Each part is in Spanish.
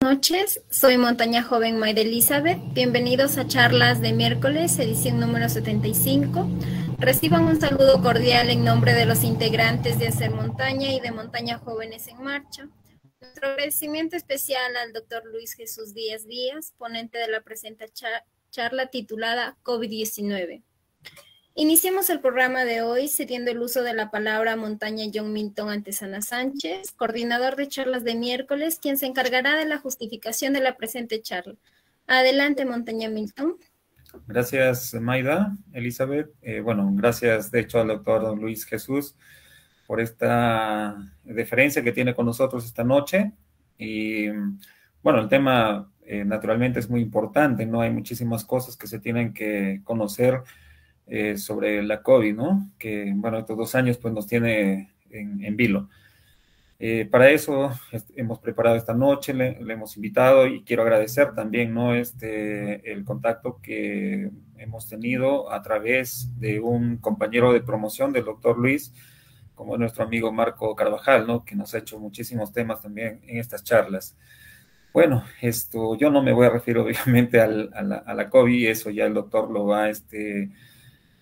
noches, soy Montaña Joven Maide Elizabeth. Bienvenidos a charlas de miércoles, edición número 75. Reciban un saludo cordial en nombre de los integrantes de Hacer Montaña y de Montaña Jóvenes en Marcha. Nuestro agradecimiento especial al doctor Luis Jesús Díaz Díaz, ponente de la presente charla titulada COVID-19, Iniciemos el programa de hoy cediendo el uso de la palabra Montaña John Milton Antesana Sánchez, coordinador de charlas de miércoles, quien se encargará de la justificación de la presente charla. Adelante, Montaña Milton. Gracias, Maida, Elizabeth. Eh, bueno, gracias, de hecho, al doctor Luis Jesús por esta deferencia que tiene con nosotros esta noche. Y bueno, el tema eh, naturalmente es muy importante, ¿no? Hay muchísimas cosas que se tienen que conocer eh, sobre la COVID, ¿no? Que, bueno, estos dos años pues nos tiene en, vilo. Eh, para eso hemos preparado esta noche, le, hemos invitado y quiero agradecer también ¿no? este, el contacto que hemos tenido a través de un compañero de promoción del doctor Luis, como nuestro amigo Marco Carvajal, ¿no? que nos ha hecho muchísimos temas también en estas charlas. Bueno, esto yo no me voy a referir obviamente a, la, a, la, COVID, eso ya el doctor lo va este,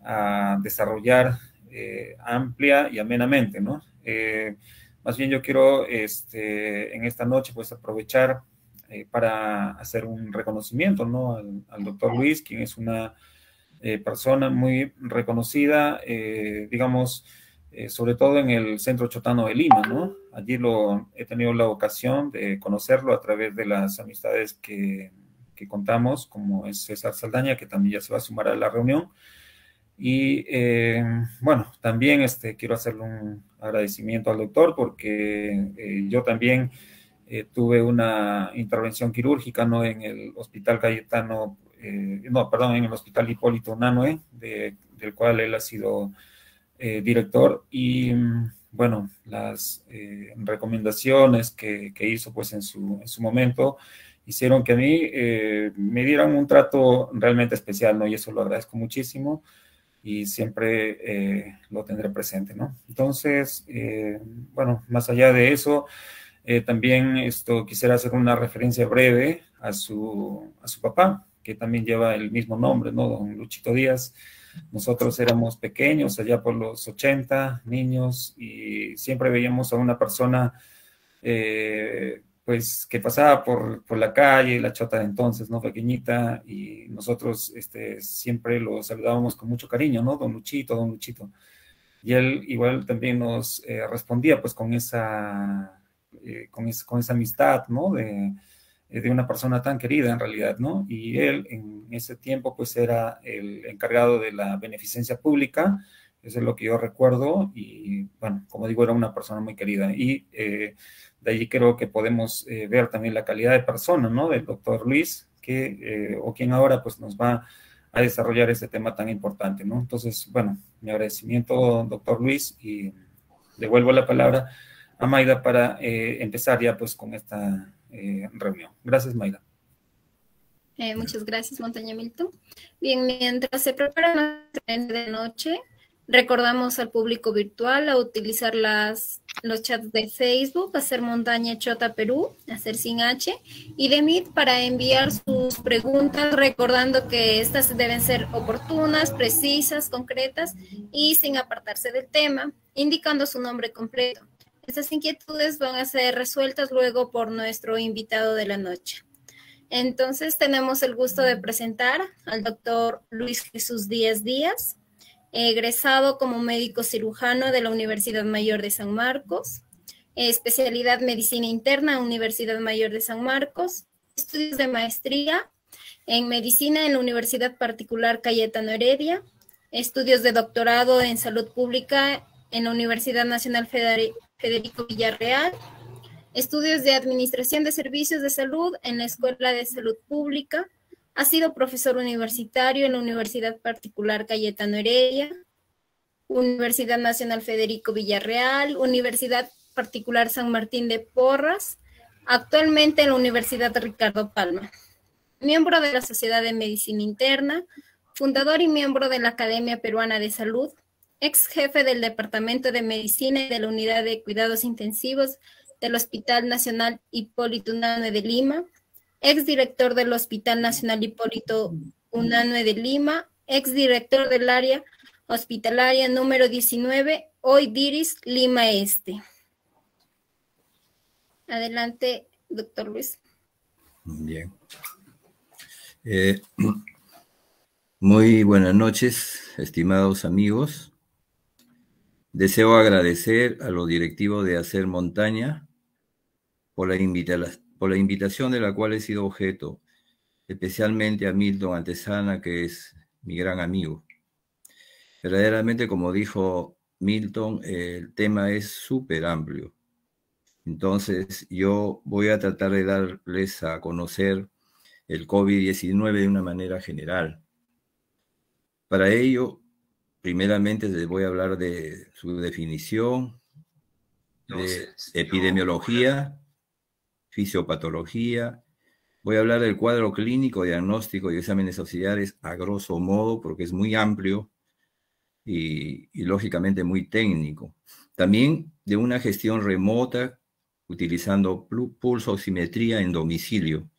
a desarrollar eh, amplia y amenamente, ¿no? Eh, más bien yo quiero este, en esta noche pues aprovechar eh, para hacer un reconocimiento, ¿no? Al, doctor Luis, quien es una persona muy reconocida, digamos, sobre todo en el Centro Chotano de Lima, ¿no? Allí lo, he tenido la ocasión de conocerlo a través de las amistades que, que contamos, como es César Saldaña, que también ya se va a sumar a la reunión. Y eh, bueno, también este, quiero hacerle un agradecimiento al doctor porque eh, yo también eh, tuve una intervención quirúrgica ¿no? en el Hospital Cayetano, no, perdón, en el Hospital Hipólito Nanoe, del cual él ha sido director. Y bueno, las recomendaciones que, hizo pues en su, en su momento hicieron que a mí me dieran un trato realmente especial, ¿no? Y eso lo agradezco muchísimo y siempre eh, lo tendré presente, ¿no? Entonces, eh, bueno, más allá de eso, eh, también esto quisiera hacer una referencia breve a su, a su papá, que también lleva el mismo nombre, ¿no? Don Luchito Díaz. Nosotros éramos pequeños, allá por los 80, niños, y siempre veíamos a una persona pues que pasaba por, la calle, la chota de entonces, ¿no? Pequeñita, y nosotros este, siempre lo saludábamos con mucho cariño, ¿no? Don Luchito, don Luchito. Y él igual también nos eh, respondía pues con esa, eh, con, esa amistad, ¿no? De, eh, de, una persona tan querida en realidad, ¿no? Y él en ese tiempo pues era el encargado de la beneficencia pública eso es lo que yo recuerdo y, bueno, como digo, era una persona muy querida. Y eh, de allí creo que podemos eh, ver también la calidad de persona, ¿no? Del doctor Luis, que, eh, o quien ahora pues nos va a desarrollar este tema tan importante, ¿no? Entonces, bueno, mi agradecimiento, doctor Luis, y devuelvo la palabra a Maida para empezar ya pues con esta reunión. Gracias, Maida. muchas gracias, Montaña Milton. Bien, mientras se prepara la de noche, Recordamos al público virtual a utilizar las, los chats de Facebook, hacer montaña chota Perú, hacer sin H, y de Meet para enviar sus preguntas, recordando que estas deben ser oportunas, precisas, concretas y sin apartarse del tema, indicando su nombre completo. Estas inquietudes van a ser resueltas luego por nuestro invitado de la noche. Entonces tenemos el gusto de presentar al doctor Luis Jesús Díaz Díaz, egresado como médico cirujano de la Universidad Mayor de San Marcos, eh, especialidad Medicina Interna, Universidad Mayor de San Marcos, estudios de maestría en Medicina en la Universidad Particular Cayetano Heredia, estudios de doctorado en Salud Pública en la Universidad Nacional Federico Villarreal, estudios de Administración de Servicios de Salud en la Escuela de Salud Pública, ha sido profesor universitario en la Universidad Particular Cayetano Heredia, Universidad Nacional Federico Villarreal, Universidad Particular San Martín de Porras, actualmente en la Universidad Ricardo Palma. Miembro de la Sociedad de Medicina Interna, fundador y miembro de la Academia Peruana de Salud, ex jefe del Departamento de Medicina y de la Unidad de Cuidados Intensivos del Hospital Nacional Hipólito Unanue de Lima, exdirector del Hospital Nacional Hipólito Unanue de Lima, exdirector del área hospitalaria número 19, hoy Diris, Lima Este. Adelante, doctor Luis. Bien. Eh, muy buenas noches, estimados amigos. Deseo agradecer a los directivos de Hacer Montaña por la, invitación por la invitación de la cual he sido objeto, especialmente a Milton Antesana, que es mi gran amigo. Verdaderamente, como dijo Milton, el tema es súper amplio. Entonces, yo voy a tratar de darles a conocer el COVID-19 de una manera general. Para ello, primeramente les voy a hablar de su definición, de epidemiología fisiopatología. Voy a hablar del cuadro clínico, diagnóstico y exámenes auxiliares a grosso modo, porque es muy amplio y, lógicamente muy técnico. También de una gestión remota utilizando pulso simetría en domicilio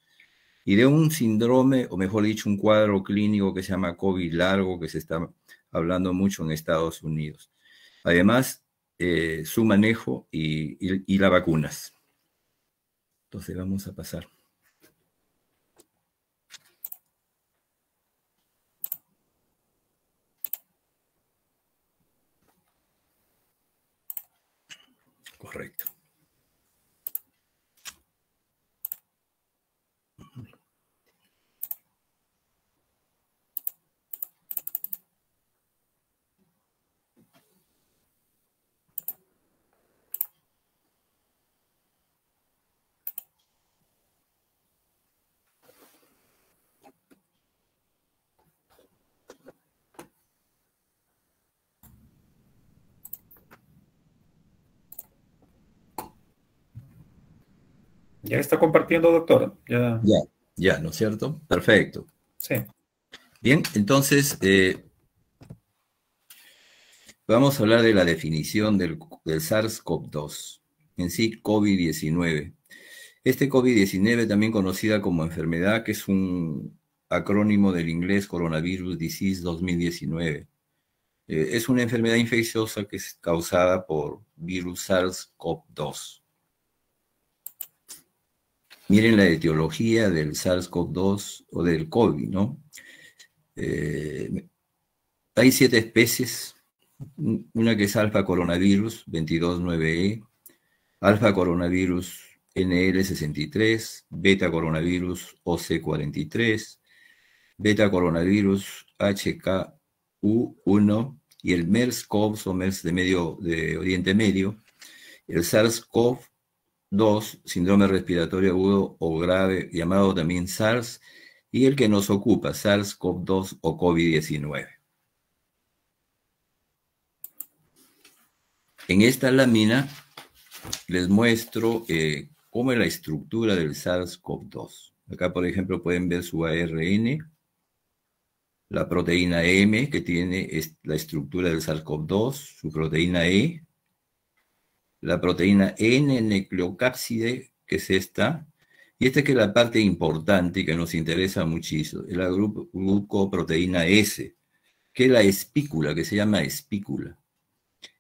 y de un síndrome, o mejor dicho, un cuadro clínico que se llama COVID largo, que se está hablando mucho en Estados Unidos. Además, eh, su manejo y las vacunas. Entonces vamos a pasar. Correcto. Ya está compartiendo, doctor. Ya, ya, ¿no es cierto? Perfecto. Sí. Bien, entonces eh, vamos a hablar de la definición del, SARS-CoV-2, en sí COVID-19. Este COVID-19, también conocida como enfermedad, que es un acrónimo del inglés Coronavirus Disease 2019. Eh, es una enfermedad infecciosa que es causada por virus SARS-CoV-2. Miren la etiología del SARS-CoV-2 o del COVID, ¿no? Eh, hay siete especies, una que es alfa coronavirus 229E, e, alfa coronavirus NL63, beta coronavirus OC43, beta coronavirus HKU1 y el MERS-CoV o MERS de, medio, de Oriente Medio, el SARS-CoV 2, síndrome respiratorio agudo o grave, llamado también SARS, y el que nos ocupa, SARS-CoV-2 o COVID-19. En esta lámina les muestro eh, cómo es la estructura del SARS-CoV-2. Acá, por ejemplo, pueden ver su ARN, la proteína M, que tiene la estructura del SARS-CoV-2, su proteína E, la proteína N-nucleocápside, que es esta, y esta que es la parte importante y que nos interesa muchísimo, es la glucoproteína S, que es la espícula, que se llama espícula.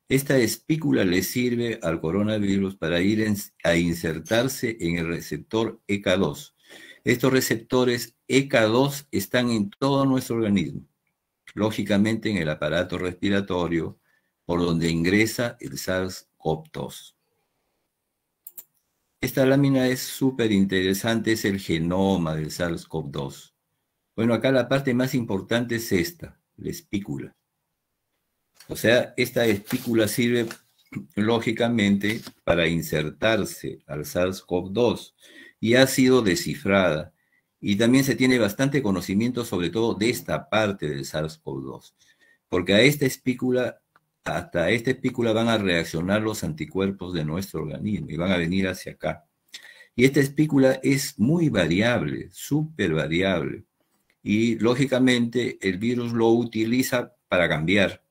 Esta espícula le sirve al coronavirus para ir a insertarse en el receptor EK2. Estos receptores EK2 están en todo nuestro organismo, lógicamente en el aparato respiratorio, por donde ingresa el SARS SARS-CoV-2. Esta lámina es súper interesante, es el genoma del SARS-CoV-2. Bueno, acá la parte más importante es esta, la espícula. O sea, esta espícula sirve lógicamente para insertarse al SARS-CoV-2 y ha sido descifrada. Y también se tiene bastante conocimiento sobre todo de esta parte del SARS-CoV-2, porque a esta espícula hasta esta espícula van a reaccionar los anticuerpos de nuestro organismo y van a venir hacia acá. Y esta espícula es muy variable, súper variable. Y lógicamente el virus lo utiliza para cambiar.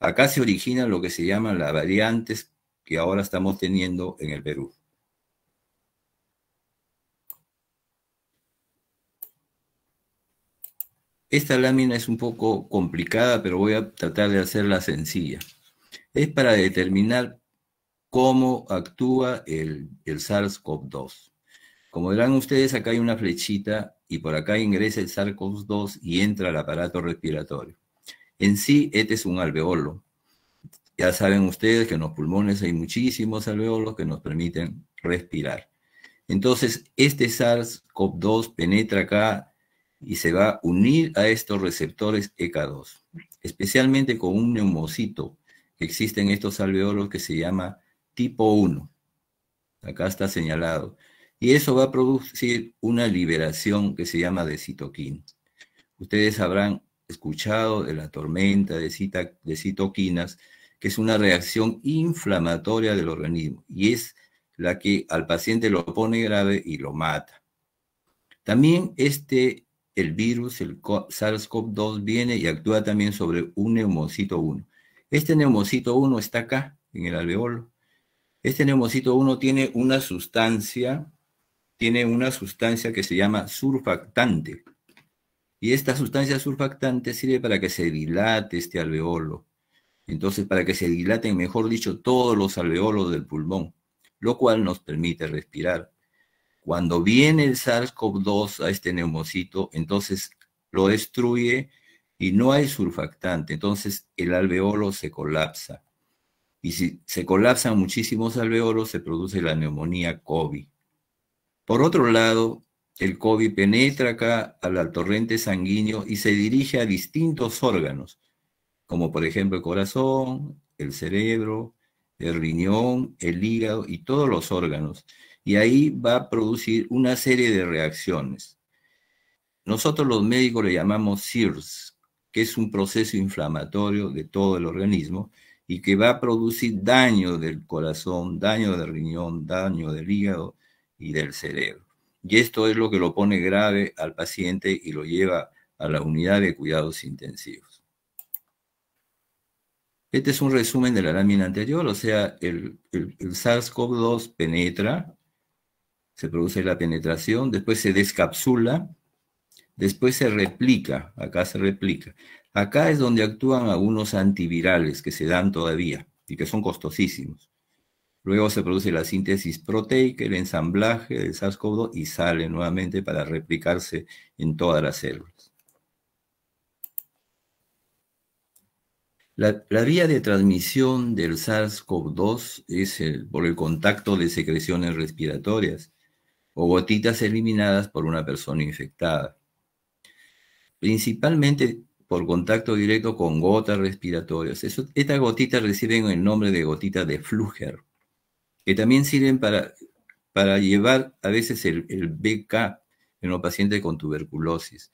Acá se origina lo que se llaman las variantes que ahora estamos teniendo en el Perú. Esta lámina es un poco complicada, pero voy a tratar de hacerla sencilla. Es para determinar cómo actúa el, SARS-CoV-2. Como verán ustedes, acá hay una flechita y por acá ingresa el SARS-CoV-2 y entra al aparato respiratorio. En sí, este es un alveolo. Ya saben ustedes que en los pulmones hay muchísimos alveolos que nos permiten respirar. Entonces, este SARS-CoV-2 penetra acá y se va a unir a estos receptores ECA2, especialmente con un neumocito que existe en estos alveolos que se llama tipo 1. Acá está señalado. Y eso va a producir una liberación que se llama de citoquín. Ustedes habrán escuchado de la tormenta de, cita, de citoquinas, que es una reacción inflamatoria del organismo y es la que al paciente lo pone grave y lo mata. También este el virus, el SARS-CoV-2, viene y actúa también sobre un neumocito 1. Este neumocito 1 está acá, en el alveolo. Este neumocito 1 tiene una sustancia, tiene una sustancia que se llama surfactante. Y esta sustancia surfactante sirve para que se dilate este alveolo. Entonces, para que se dilaten, mejor dicho, todos los alveolos del pulmón, lo cual nos permite respirar. Cuando viene el SARS-CoV-2 a este neumocito, entonces lo destruye y no hay surfactante, entonces el alveolo se colapsa. Y si se colapsan muchísimos alveolos, se produce la neumonía COVID. Por otro lado, el COVID penetra acá al torrente sanguíneo y se dirige a distintos órganos, como por ejemplo el corazón, el cerebro, el riñón, el hígado y todos los órganos y ahí va a producir una serie de reacciones. Nosotros los médicos le llamamos SIRS, que es un proceso inflamatorio de todo el organismo y que va a producir daño del corazón, daño del riñón, daño del hígado y del cerebro. Y esto es lo que lo pone grave al paciente y lo lleva a la unidad de cuidados intensivos. Este es un resumen de la lámina anterior, o sea, el, el SARS-CoV-2 penetra se produce la penetración, después se descapsula, después se replica, acá se replica. Acá es donde actúan algunos antivirales que se dan todavía y que son costosísimos. Luego se produce la síntesis proteica, el ensamblaje del SARS-CoV-2 y sale nuevamente para replicarse en todas las células. La, vía de transmisión del SARS-CoV-2 es por el contacto de secreciones respiratorias o gotitas eliminadas por una persona infectada. Principalmente por contacto directo con gotas respiratorias. estas gotitas reciben el nombre de gotitas de Fluger, que también sirven para, para llevar a veces el, el BK en los pacientes con tuberculosis.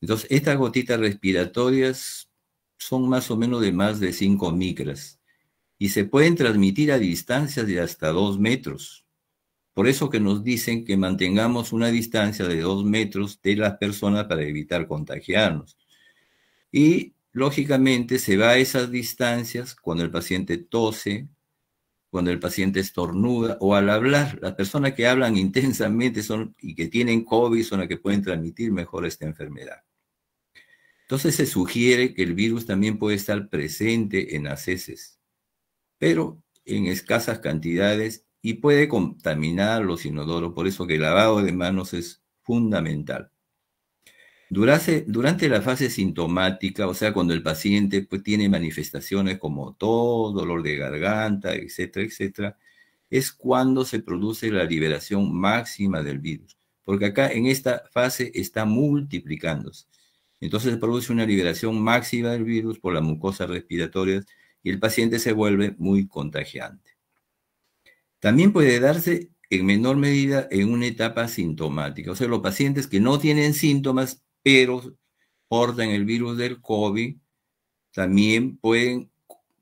Entonces, estas gotitas respiratorias son más o menos de más de 5 micras y se pueden transmitir a distancias de hasta 2 metros. Por eso que nos dicen que mantengamos una distancia de dos metros de las personas para evitar contagiarnos. Y lógicamente se va a esas distancias cuando el paciente tose, cuando el paciente estornuda o al hablar. Las personas que hablan intensamente son, y que tienen COVID son las que pueden transmitir mejor esta enfermedad. Entonces se sugiere que el virus también puede estar presente en las heces, pero en escasas cantidades y puede contaminar los inodoros, por eso que el lavado de manos es fundamental. Durante, durante la fase sintomática, o sea, cuando el paciente pues, tiene manifestaciones como tos, dolor de garganta, etcétera, etcétera, es cuando se produce la liberación máxima del virus, porque acá en esta fase está multiplicándose. Entonces se produce una liberación máxima del virus por las mucosas respiratorias y el paciente se vuelve muy contagiante. También puede darse en menor medida en una etapa sintomática, o sea, los pacientes que no tienen síntomas, pero portan el virus del COVID, también pueden,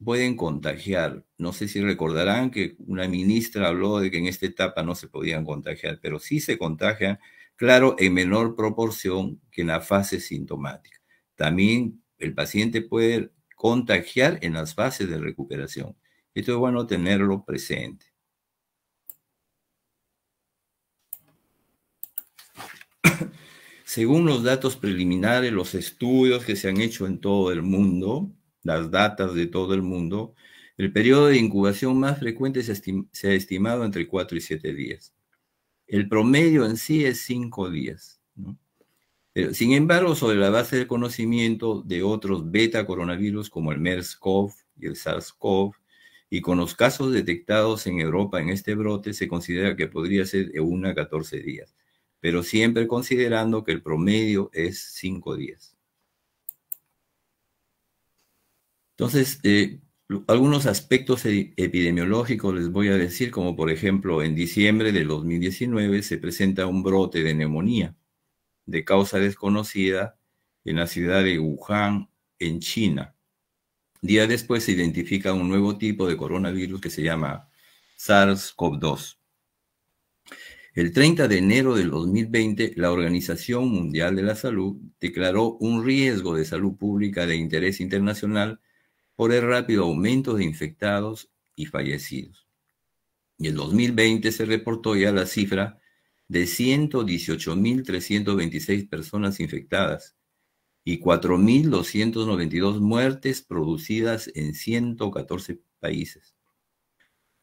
pueden contagiar. No sé si recordarán que una ministra habló de que en esta etapa no se podían contagiar, pero sí se contagian, claro, en menor proporción que en la fase sintomática. También el paciente puede contagiar en las fases de recuperación. Esto es bueno tenerlo presente. Según los datos preliminares, los estudios que se han hecho en todo el mundo, las datas de todo el mundo, el periodo de incubación más frecuente se, ha estimado entre 4 y 7 días. El promedio en sí es 5 días. sin embargo, sobre la base del conocimiento de otros beta coronavirus como el MERS-CoV y el SARS-CoV, y con los casos detectados en Europa en este brote, se considera que podría ser de 1 a 14 días pero siempre considerando que el promedio es 5 días. Entonces, eh, algunos aspectos e, epidemiológicos les voy a decir, como por ejemplo, en diciembre de 2019 se presenta un brote de neumonía de causa desconocida en la ciudad de Wuhan, en China. Días después se identifica un nuevo tipo de coronavirus que se llama SARS-CoV-2. El 30 de enero del 2020, la Organización Mundial de la Salud declaró un riesgo de salud pública de interés internacional por el rápido aumento de infectados y fallecidos. Y el 2020 se reportó ya la cifra de 118.326 personas infectadas y 4.292 muertes producidas en 114 países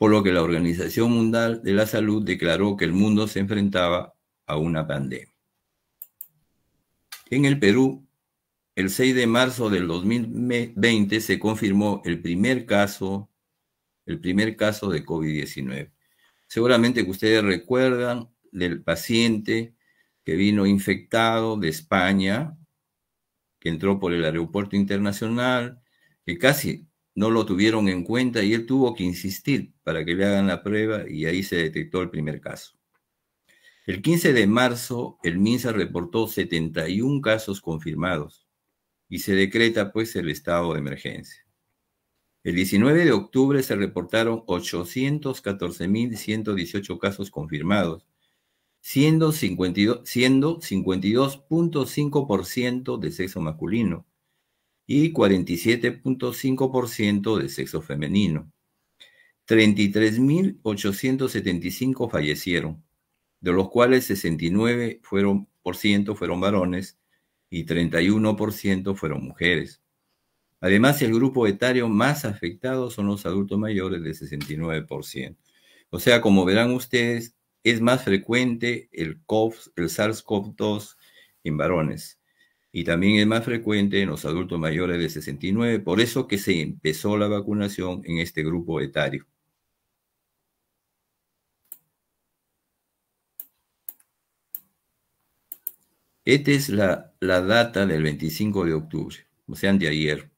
por lo que la Organización Mundial de la Salud declaró que el mundo se enfrentaba a una pandemia. En el Perú, el 6 de marzo del 2020 se confirmó el primer caso, el primer caso de COVID-19. Seguramente que ustedes recuerdan del paciente que vino infectado de España, que entró por el aeropuerto internacional, que casi no lo tuvieron en cuenta y él tuvo que insistir para que le hagan la prueba y ahí se detectó el primer caso. El 15 de marzo, el MINSA reportó 71 casos confirmados y se decreta pues el estado de emergencia. El 19 de octubre se reportaron 814.118 casos confirmados, siendo 52.5% siendo de sexo masculino, y 47.5% de sexo femenino. 33.875 fallecieron, de los cuales 69% fueron, fueron varones y 31% fueron mujeres. Además, el grupo etario más afectado son los adultos mayores de 69%. O sea, como verán ustedes, es más frecuente el, el SARS-CoV-2 en varones y también es más frecuente en los adultos mayores de 69, por eso que se empezó la vacunación en este grupo etario. Esta es la, la data del 25 de octubre, o sea, de ayer.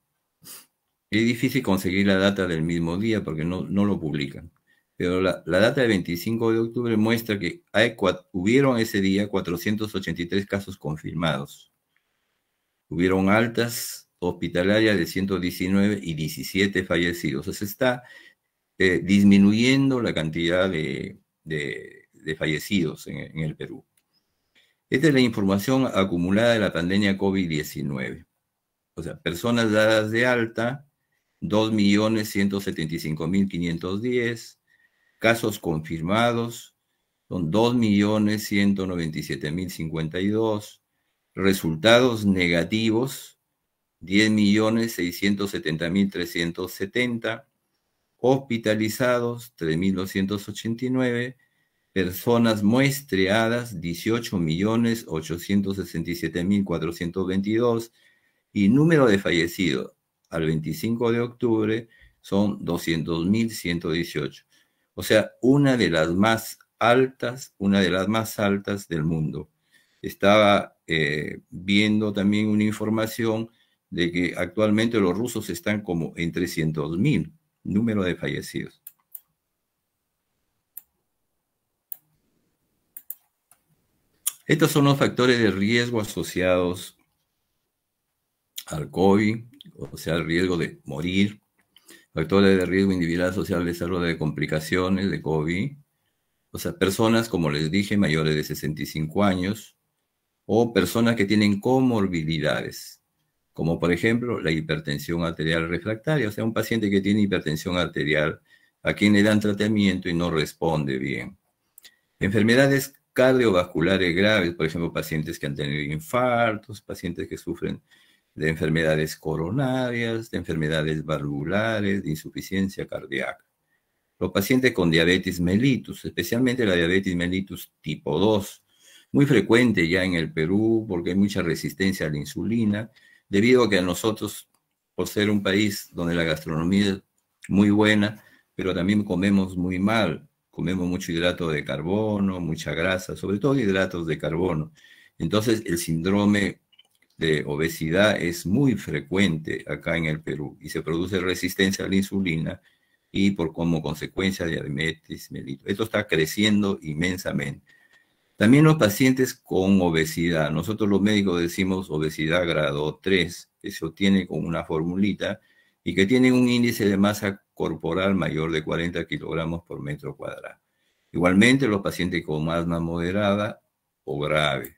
Es difícil conseguir la data del mismo día porque no, no lo publican. Pero la, la, data del 25 de octubre muestra que hay, hubieron ese día 483 casos confirmados. Hubieron altas hospitalarias de 119 y 17 fallecidos. O sea, se está eh, disminuyendo la cantidad de, fallecidos en, el Perú. Esta es la información acumulada de la pandemia COVID-19. O sea, personas dadas de alta, 2.175.510. Casos confirmados, son 2.197.052 Resultados negativos, 10.670.370. Hospitalizados, 3.289. Personas muestreadas, 18.867.422. Y número de fallecidos al 25 de octubre son 200.118. O sea, una de las más altas, una de las más altas del mundo estaba eh, viendo también una información de que actualmente los rusos están como en 300.000 número de fallecidos. Estos son los factores de riesgo asociados al COVID, o sea, el riesgo de morir, factores de riesgo individual asociados al desarrollo de complicaciones de COVID, o sea, personas, como les dije, mayores de 65 años, o personas que tienen comorbilidades, como por ejemplo la hipertensión arterial refractaria, o sea, un paciente que tiene hipertensión arterial a quien le dan tratamiento y no responde bien. Enfermedades cardiovasculares graves, por ejemplo, pacientes que han tenido infartos, pacientes que sufren de enfermedades coronarias, de enfermedades valvulares, de insuficiencia cardíaca. Los pacientes con diabetes mellitus, especialmente la diabetes mellitus tipo 2, muy frecuente ya en el Perú, porque hay mucha resistencia a la insulina, debido a que a nosotros, por ser un país donde la gastronomía es muy buena, pero también comemos muy mal, comemos mucho hidrato de carbono, mucha grasa, sobre todo hidratos de carbono. Entonces, el síndrome de obesidad es muy frecuente acá en el Perú y se produce resistencia a la insulina y por como consecuencia diabetes mellitus. Esto está creciendo inmensamente. También los pacientes con obesidad. Nosotros los médicos decimos obesidad grado 3, que se obtiene con una formulita y que tienen un índice de masa corporal mayor de 40 kilogramos por metro cuadrado. Igualmente los pacientes con asma moderada o grave.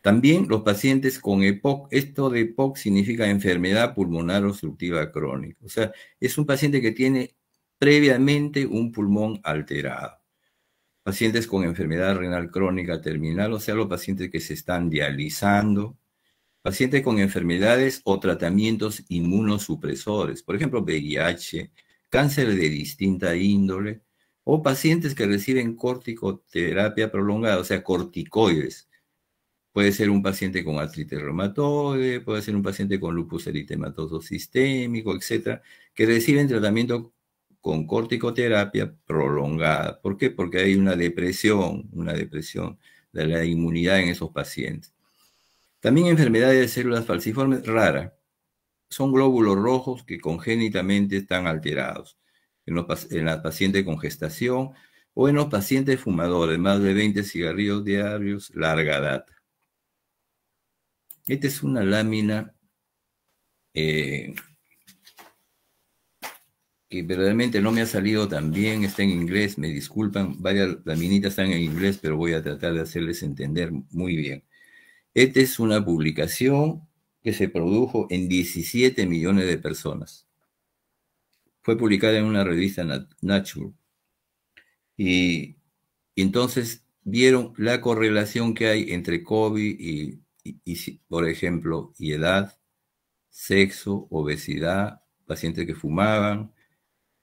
También los pacientes con EPOC, esto de EPOC significa enfermedad pulmonar obstructiva crónica. O sea, es un paciente que tiene previamente un pulmón alterado pacientes con enfermedad renal crónica terminal, o sea, los pacientes que se están dializando, pacientes con enfermedades o tratamientos inmunosupresores, por ejemplo, VIH, cáncer de distinta índole, o pacientes que reciben corticoterapia prolongada, o sea, corticoides. Puede ser un paciente con artritis reumatoide, puede ser un paciente con lupus eritematoso sistémico, etcétera, que reciben tratamiento con corticoterapia prolongada. ¿Por qué? Porque hay una depresión, una depresión de la inmunidad en esos pacientes. También enfermedades de células falciformes raras. Son glóbulos rojos que congénitamente están alterados en, los, pacientes con gestación o en los pacientes fumadores, más de 20 cigarrillos diarios, larga data. Esta es una lámina eh, que verdaderamente no me ha salido tan bien, está en inglés, me disculpan, varias laminitas están en inglés, pero voy a tratar de hacerles entender muy bien. Esta es una publicación que se produjo en 17 millones de personas. Fue publicada en una revista Nature. Y entonces vieron la correlación que hay entre COVID y, y por ejemplo, y edad, sexo, obesidad, pacientes que fumaban,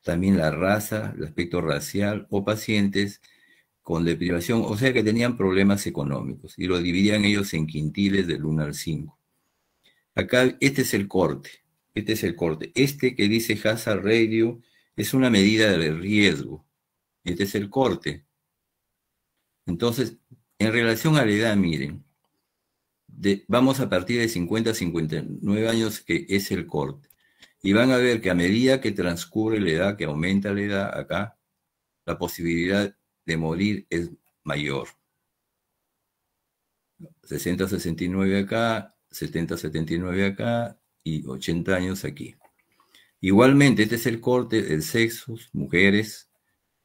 también la raza, el aspecto racial o pacientes con deprivación, o sea que tenían problemas económicos y lo dividían ellos en quintiles del 1 al 5. Acá este es el corte, este es el corte. Este que dice Hazard Radio es una medida de riesgo. Este es el corte. Entonces, en relación a la edad, miren, vamos a partir de 50 a 59 años que es el corte. Y van a ver que a medida que transcurre la edad, que aumenta la edad acá, la posibilidad de morir es mayor. 60-69 acá, 70-79 acá y 80 años aquí. Igualmente, este es el corte del sexo, mujeres.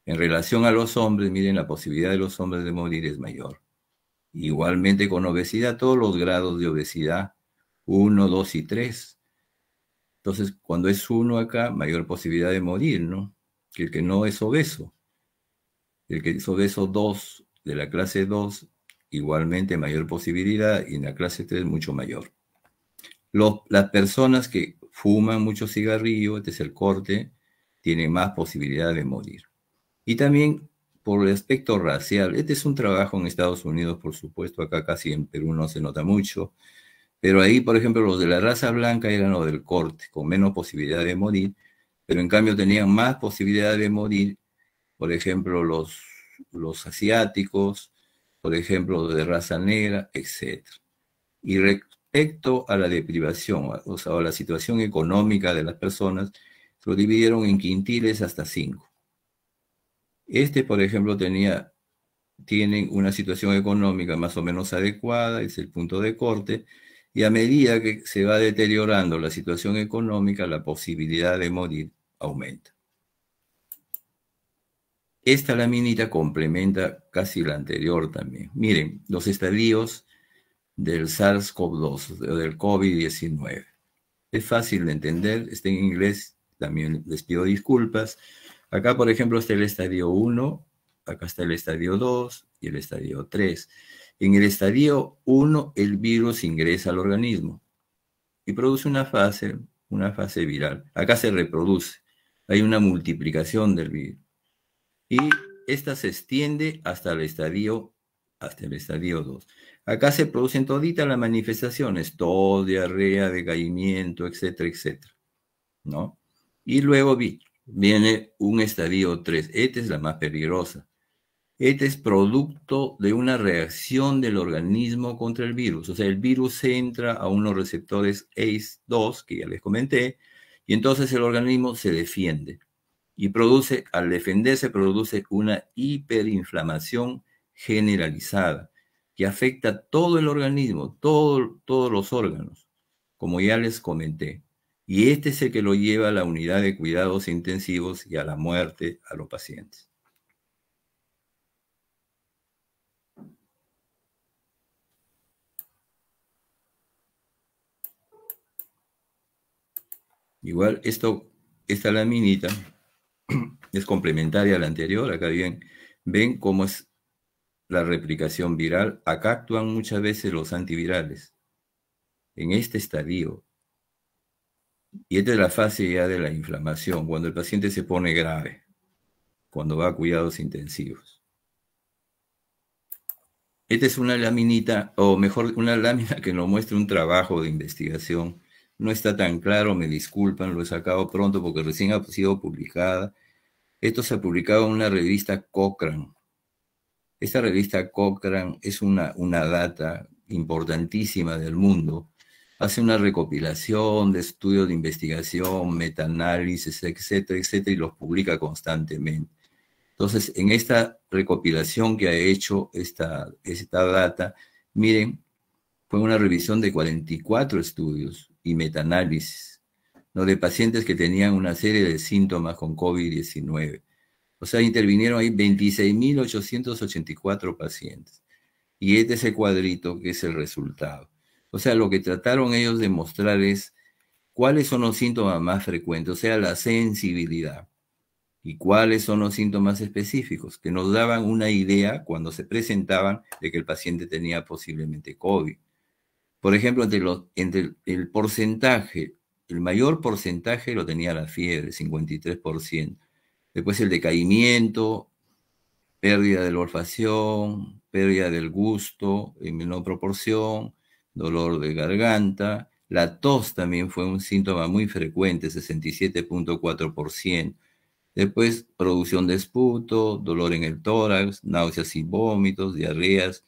En relación a los hombres, miren, la posibilidad de los hombres de morir es mayor. Igualmente con obesidad, todos los grados de obesidad, 1, 2 y 3. Entonces, cuando es uno acá, mayor posibilidad de morir, ¿no? Que el que no es obeso. El que es obeso dos, de la clase dos, igualmente mayor posibilidad, y en la clase tres mucho mayor. las personas que fuman mucho cigarrillo, este es el corte, tienen más posibilidad de morir. Y también por el aspecto racial, este es un trabajo en Estados Unidos, por supuesto, acá casi en Perú no se nota mucho, pero ahí, por ejemplo, los de la raza blanca eran los del corte, con menos posibilidad de morir, pero en cambio tenían más posibilidad de morir, por ejemplo, los, los asiáticos, por ejemplo, los de raza negra, etc. Y respecto a la deprivación, o sea, a la situación económica de las personas, lo dividieron en quintiles hasta cinco. Este, por ejemplo, tenía, tienen una situación económica más o menos adecuada, es el punto de corte, y a medida que se va deteriorando la situación económica, la posibilidad de morir aumenta. Esta laminita complementa casi la anterior también. Miren, los estadios del SARS-CoV-2, del COVID-19. Es fácil de entender, está en inglés, también les pido disculpas. Acá, por ejemplo, está el estadio 1, acá está el estadio 2 y el estadio 3. En el estadio 1, el virus ingresa al organismo y produce una fase, una fase viral. Acá se reproduce, hay una multiplicación del virus. Y esta se extiende hasta el estadio, hasta el estadio 2. Acá se producen toditas las manifestaciones, tos, diarrea, decaimiento, etcétera, etcétera. ¿No? Y luego viene un estadio 3. Esta es la más peligrosa. Este es producto de una reacción del organismo contra el virus. O sea, el virus entra a unos receptores ACE2, que ya les comenté, y entonces el organismo se defiende. Y produce, al defenderse, produce una hiperinflamación generalizada que afecta todo el organismo, todos los órganos, como ya les comenté. Y este es el que lo lleva a la unidad de cuidados intensivos y a la muerte a los pacientes. Igual, esto, esta laminita es complementaria a la anterior. Acá bien, ven cómo es la replicación viral. Acá actúan muchas veces los antivirales, en este estadio. Y esta es la fase ya de la inflamación, cuando el paciente se pone grave, cuando va a cuidados intensivos. Esta es una laminita, o mejor, una lámina que nos muestra un trabajo de investigación no está tan claro, me disculpan, lo he sacado pronto porque recién ha sido publicada. Esto se ha publicado en una revista Cochrane. Esta revista Cochrane es una, una data importantísima del mundo. Hace una recopilación de estudios de investigación, metaanálisis, etcétera, etcétera, y los publica constantemente. Entonces, en esta recopilación que ha hecho esta, esta data, miren, fue una revisión de 44 estudios y metanálisis ¿no? de pacientes que tenían una serie de síntomas con COVID-19. O sea, intervinieron ahí 26.884 pacientes. Y este es el cuadrito que es el resultado. O sea, lo que trataron ellos de mostrar es cuáles son los síntomas más frecuentes, o sea, la sensibilidad. Y cuáles son los síntomas específicos, que nos daban una idea cuando se presentaban de que el paciente tenía posiblemente COVID. Por ejemplo, entre, el porcentaje, el mayor porcentaje lo tenía la fiebre, 53%. Después el decaimiento, pérdida de la olfacción, pérdida del gusto en menor proporción, dolor de garganta. La tos también fue un síntoma muy frecuente, 67.4%. Después, producción de esputo, dolor en el tórax, náuseas y vómitos, diarreas,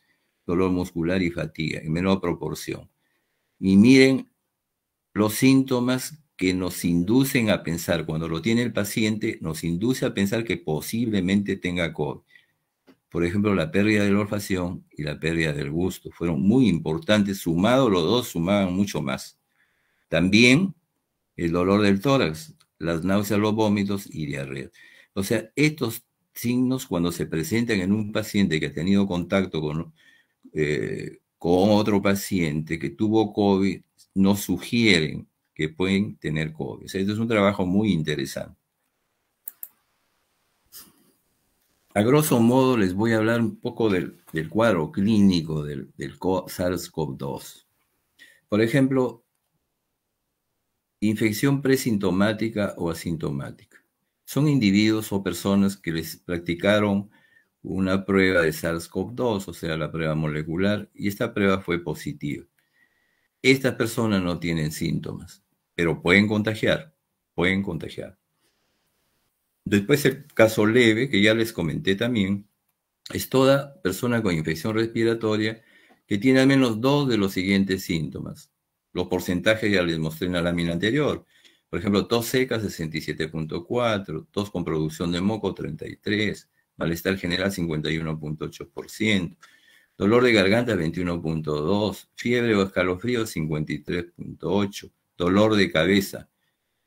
dolor muscular y fatiga, en menor proporción. Y miren los síntomas que nos inducen a pensar, cuando lo tiene el paciente, nos induce a pensar que posiblemente tenga COVID. Por ejemplo, la pérdida de la olfacción y la pérdida del gusto fueron muy importantes, sumado, los dos sumaban mucho más. También el dolor del tórax, las náuseas, los vómitos y diarrea. O sea, estos signos cuando se presentan en un paciente que ha tenido contacto con eh, con otro paciente que tuvo COVID nos sugieren que pueden tener COVID. O es un trabajo muy interesante. A grosso modo les voy a hablar un poco del, cuadro clínico del, del SARS-CoV-2. Por ejemplo, infección presintomática o asintomática. Son individuos o personas que les practicaron una prueba de SARS-CoV-2, o sea, la prueba molecular, y esta prueba fue positiva. Estas personas no tienen síntomas, pero pueden contagiar, pueden contagiar. Después el caso leve, que ya les comenté también, es toda persona con infección respiratoria que tiene al menos dos de los siguientes síntomas. Los porcentajes ya les mostré en la lámina anterior. Por ejemplo, tos seca 67.4, tos con producción de moco 33, malestar general 51.8%, dolor de garganta 21.2%, fiebre o escalofrío 53.8%, dolor de cabeza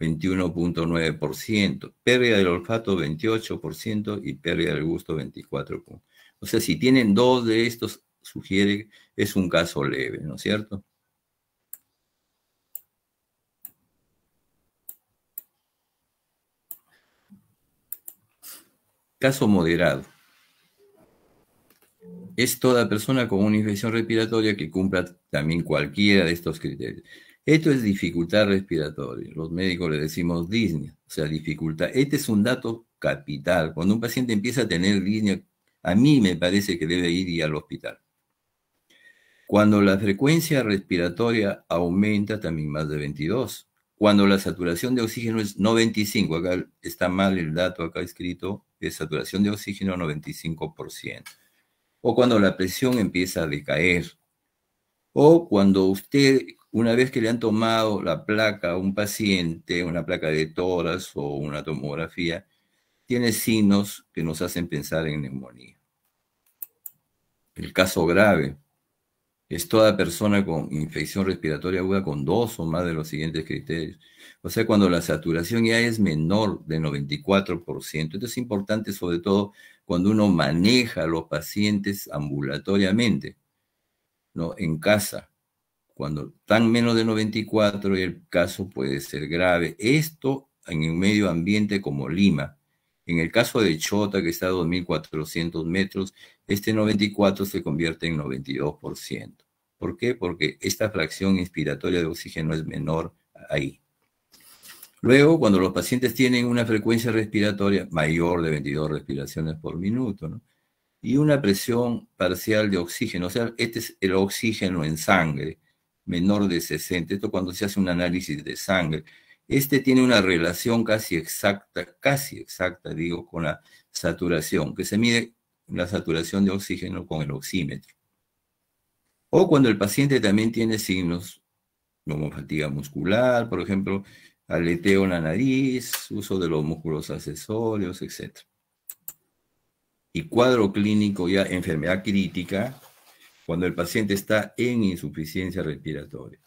21.9%, pérdida del olfato 28% y pérdida del gusto 24%. O sea, si tienen dos de estos, sugiere es un caso leve, ¿no es cierto? Caso moderado. Es toda persona con una infección respiratoria que cumpla también cualquiera de estos criterios. Esto es dificultad respiratoria. Los médicos le decimos disnea, o sea, dificultad. Este es un dato capital. Cuando un paciente empieza a tener disnea, a mí me parece que debe ir y al hospital. Cuando la frecuencia respiratoria aumenta también más de 22, cuando la saturación de oxígeno es 95, acá está mal el dato acá escrito, de saturación de oxígeno 95%, o cuando la presión empieza a decaer, o cuando usted, una vez que le han tomado la placa a un paciente, una placa de toras o una tomografía, tiene signos que nos hacen pensar en neumonía. El caso grave, es toda persona con infección respiratoria aguda con dos o más de los siguientes criterios. O sea, cuando la saturación ya es menor de 94%. Esto es importante sobre todo cuando uno maneja a los pacientes ambulatoriamente, ¿no? En casa. Cuando tan menos de 94 el caso puede ser grave. Esto en un medio ambiente como Lima, en el caso de Chota, que está a 2.400 metros, este 94 se convierte en 92%. ¿Por qué? Porque esta fracción inspiratoria de oxígeno es menor ahí. Luego, cuando los pacientes tienen una frecuencia respiratoria mayor de 22 respiraciones por minuto, y una presión parcial de oxígeno, o sea, este es el oxígeno en sangre, menor de 60, esto cuando se hace un análisis de sangre, este tiene una relación casi exacta, casi exacta, digo, con la saturación, que se mide la saturación de oxígeno con el oxímetro. O cuando el paciente también tiene signos como fatiga muscular, por ejemplo, aleteo en la nariz, uso de los músculos accesorios, etc. Y cuadro clínico ya enfermedad crítica, cuando el paciente está en insuficiencia respiratoria.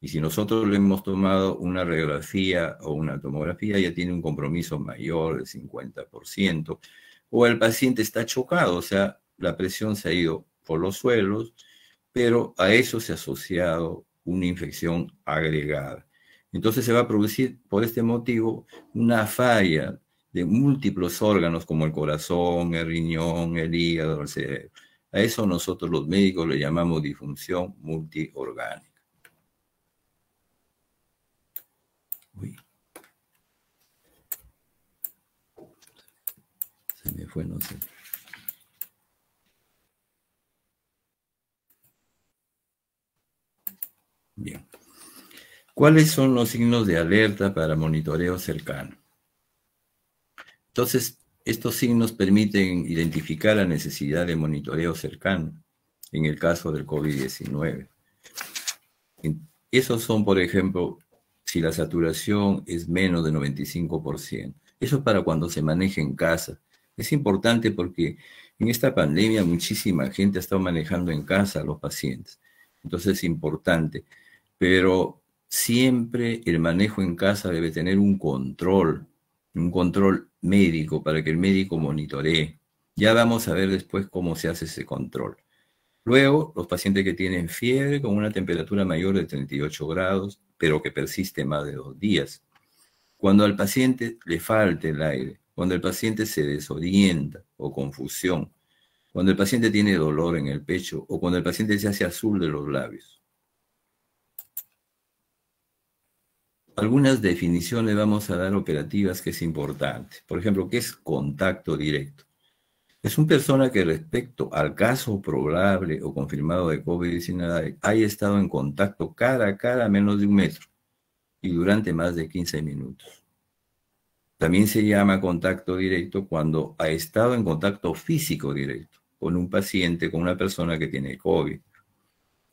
Y si nosotros le hemos tomado una radiografía o una tomografía, ya tiene un compromiso mayor del 50%, o el paciente está chocado, o sea, la presión se ha ido por los suelos, pero a eso se ha asociado una infección agregada. Entonces se va a producir por este motivo una falla de múltiples órganos como el corazón, el riñón, el hígado, el cerebro. A eso nosotros los médicos le llamamos disfunción multiorgánica. Bien. ¿Cuáles son los signos de alerta para monitoreo cercano? Entonces, estos signos permiten identificar la necesidad de monitoreo cercano en el caso del COVID-19. Esos son, por ejemplo, si la saturación es menos de 95%. Eso es para cuando se maneja en casa. Es importante porque en esta pandemia muchísima gente ha estado manejando en casa a los pacientes. Entonces es importante. Pero siempre el manejo en casa debe tener un control, un control médico para que el médico monitoree. Ya vamos a ver después cómo se hace ese control. Luego, los pacientes que tienen fiebre con una temperatura mayor de 38 grados, pero que persiste más de dos días. Cuando al paciente le falte el aire, cuando el paciente se desorienta o confusión, cuando el paciente tiene dolor en el pecho o cuando el paciente se hace azul de los labios. Algunas definiciones vamos a dar operativas que es importante. Por ejemplo, ¿qué es contacto directo? Es una persona que respecto al caso probable o confirmado de COVID-19 haya estado en contacto cara a cara a menos de un metro y durante más de 15 minutos. También se llama contacto directo cuando ha estado en contacto físico directo con un paciente, con una persona que tiene COVID,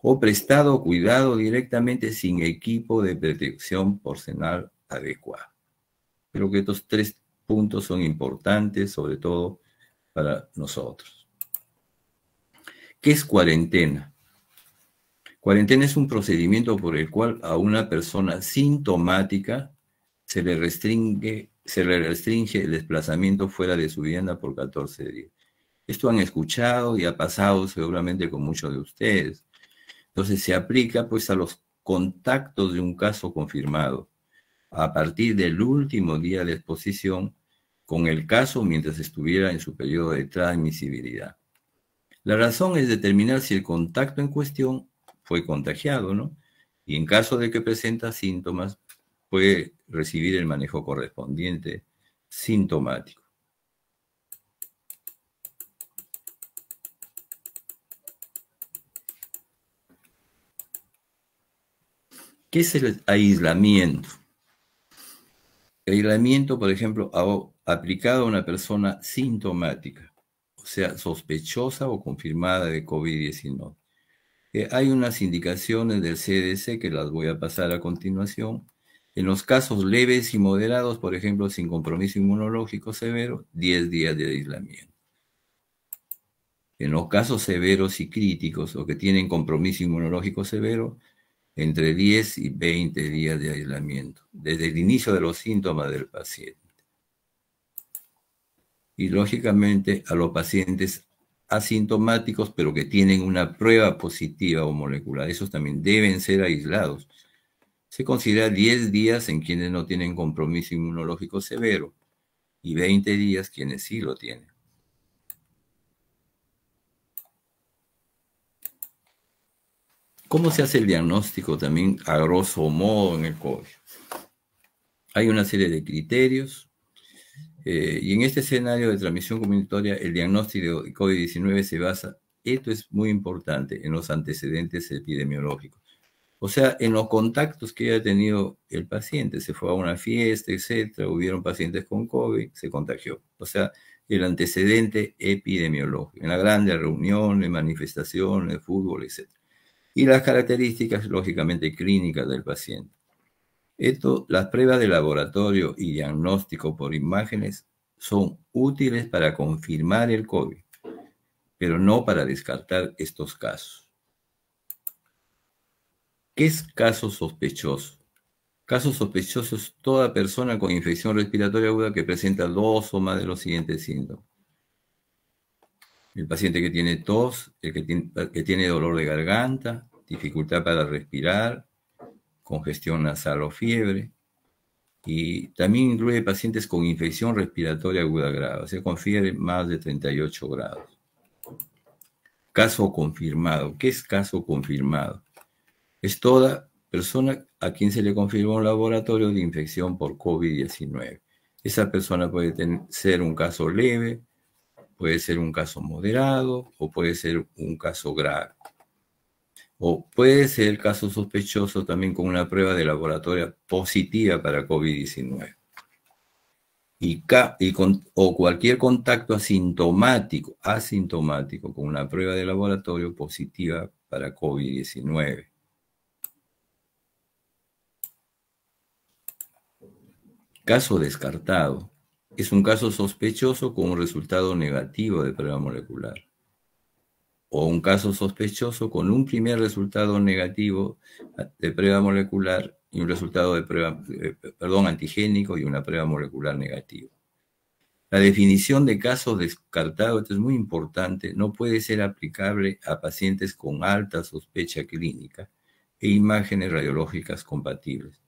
o prestado cuidado directamente sin equipo de protección personal adecuado. Creo que estos tres puntos son importantes, sobre todo para nosotros. ¿Qué es cuarentena? Cuarentena es un procedimiento por el cual a una persona sintomática se le restringe se le restringe el desplazamiento fuera de su vivienda por 14 días. Esto han escuchado y ha pasado seguramente con muchos de ustedes. Entonces se aplica pues a los contactos de un caso confirmado a partir del último día de exposición con el caso mientras estuviera en su periodo de transmisibilidad. La razón es determinar si el contacto en cuestión fue contagiado, ¿no? Y en caso de que presenta síntomas, puede recibir el manejo correspondiente sintomático. ¿Qué es el aislamiento? aislamiento, por ejemplo, aplicado a una persona sintomática, o sea, sospechosa o confirmada de COVID-19. Eh, hay unas indicaciones del CDC que las voy a pasar a continuación, en los casos leves y moderados, por ejemplo, sin compromiso inmunológico severo, 10 días de aislamiento. En los casos severos y críticos o que tienen compromiso inmunológico severo, entre 10 y 20 días de aislamiento, desde el inicio de los síntomas del paciente. Y lógicamente a los pacientes asintomáticos, pero que tienen una prueba positiva o molecular, esos también deben ser aislados se considera 10 días en quienes no tienen compromiso inmunológico severo y 20 días quienes sí lo tienen. ¿Cómo se hace el diagnóstico también a grosso modo en el COVID? Hay una serie de criterios eh, y en este escenario de transmisión comunitaria el diagnóstico de COVID-19 se basa, esto es muy importante, en los antecedentes epidemiológicos. O sea, en los contactos que haya tenido el paciente, se fue a una fiesta, etcétera, hubieron pacientes con COVID, se contagió. O sea, el antecedente epidemiológico, en las grandes reuniones, manifestaciones, fútbol, etcétera. Y las características, lógicamente, clínicas del paciente. Esto, las pruebas de laboratorio y diagnóstico por imágenes son útiles para confirmar el COVID, pero no para descartar estos casos. ¿Qué es caso sospechoso? Caso sospechoso es toda persona con infección respiratoria aguda que presenta dos o más de los siguientes síntomas. El paciente que tiene tos, el que tiene, dolor de garganta, dificultad para respirar, congestión nasal o fiebre. Y también incluye pacientes con infección respiratoria aguda grave, o sea, con fiebre más de 38 grados. Caso confirmado. ¿Qué es caso confirmado? es toda persona a quien se le confirmó un laboratorio de infección por COVID-19. Esa persona puede ser un caso leve, puede ser un caso moderado o puede ser un caso grave. O puede ser el caso sospechoso también con una prueba de laboratorio positiva para COVID-19. Y, o cualquier contacto asintomático, asintomático con una prueba de laboratorio positiva para COVID-19. Caso descartado. Es un caso sospechoso con un resultado negativo de prueba molecular. O un caso sospechoso con un primer resultado negativo de prueba molecular y un resultado de prueba, eh, perdón, antigénico y una prueba molecular negativa. La definición de caso descartado, esto es muy importante, no puede ser aplicable a pacientes con alta sospecha clínica e imágenes radiológicas compatibles.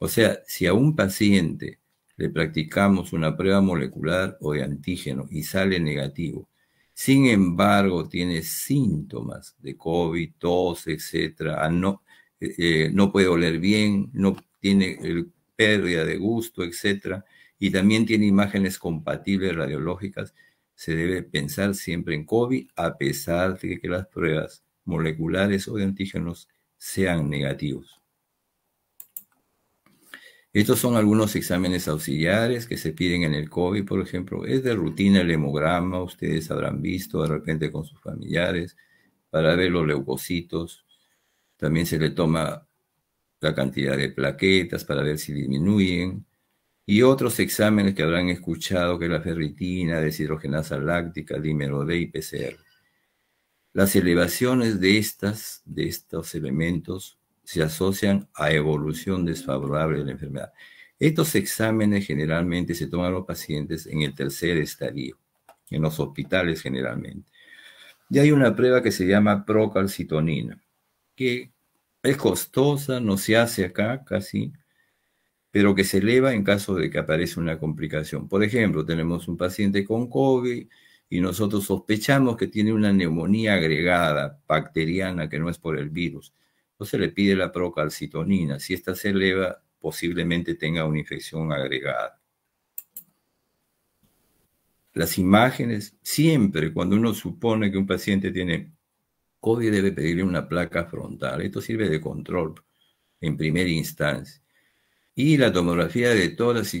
O sea, si a un paciente le practicamos una prueba molecular o de antígeno y sale negativo, sin embargo tiene síntomas de COVID, tos, etcétera, eh, eh, no, puede oler bien, no tiene pérdida de gusto, etcétera, y también tiene imágenes compatibles radiológicas, se debe pensar siempre en COVID a pesar de que las pruebas moleculares o de antígenos sean negativos. Estos son algunos exámenes auxiliares que se piden en el COVID, por ejemplo. Es de rutina el hemograma, ustedes habrán visto de repente con sus familiares, para ver los leucocitos. También se le toma la cantidad de plaquetas para ver si disminuyen. Y otros exámenes que habrán escuchado, que la ferritina, deshidrogenasa láctica, dímero D y PCR. Las elevaciones de, estas, de estos elementos se asocian a evolución desfavorable de la enfermedad. Estos exámenes generalmente se toman los pacientes en el tercer estadio, en los hospitales generalmente. Y hay una prueba que se llama procalcitonina, que es costosa, no se hace acá casi, pero que se eleva en caso de que aparece una complicación. Por ejemplo, tenemos un paciente con COVID y nosotros sospechamos que tiene una neumonía agregada bacteriana que no es por el virus no se le pide la procalcitonina. Si esta se eleva, posiblemente tenga una infección agregada. Las imágenes, siempre cuando uno supone que un paciente tiene COVID debe pedirle una placa frontal. Esto sirve de control en primera instancia. Y la tomografía de todas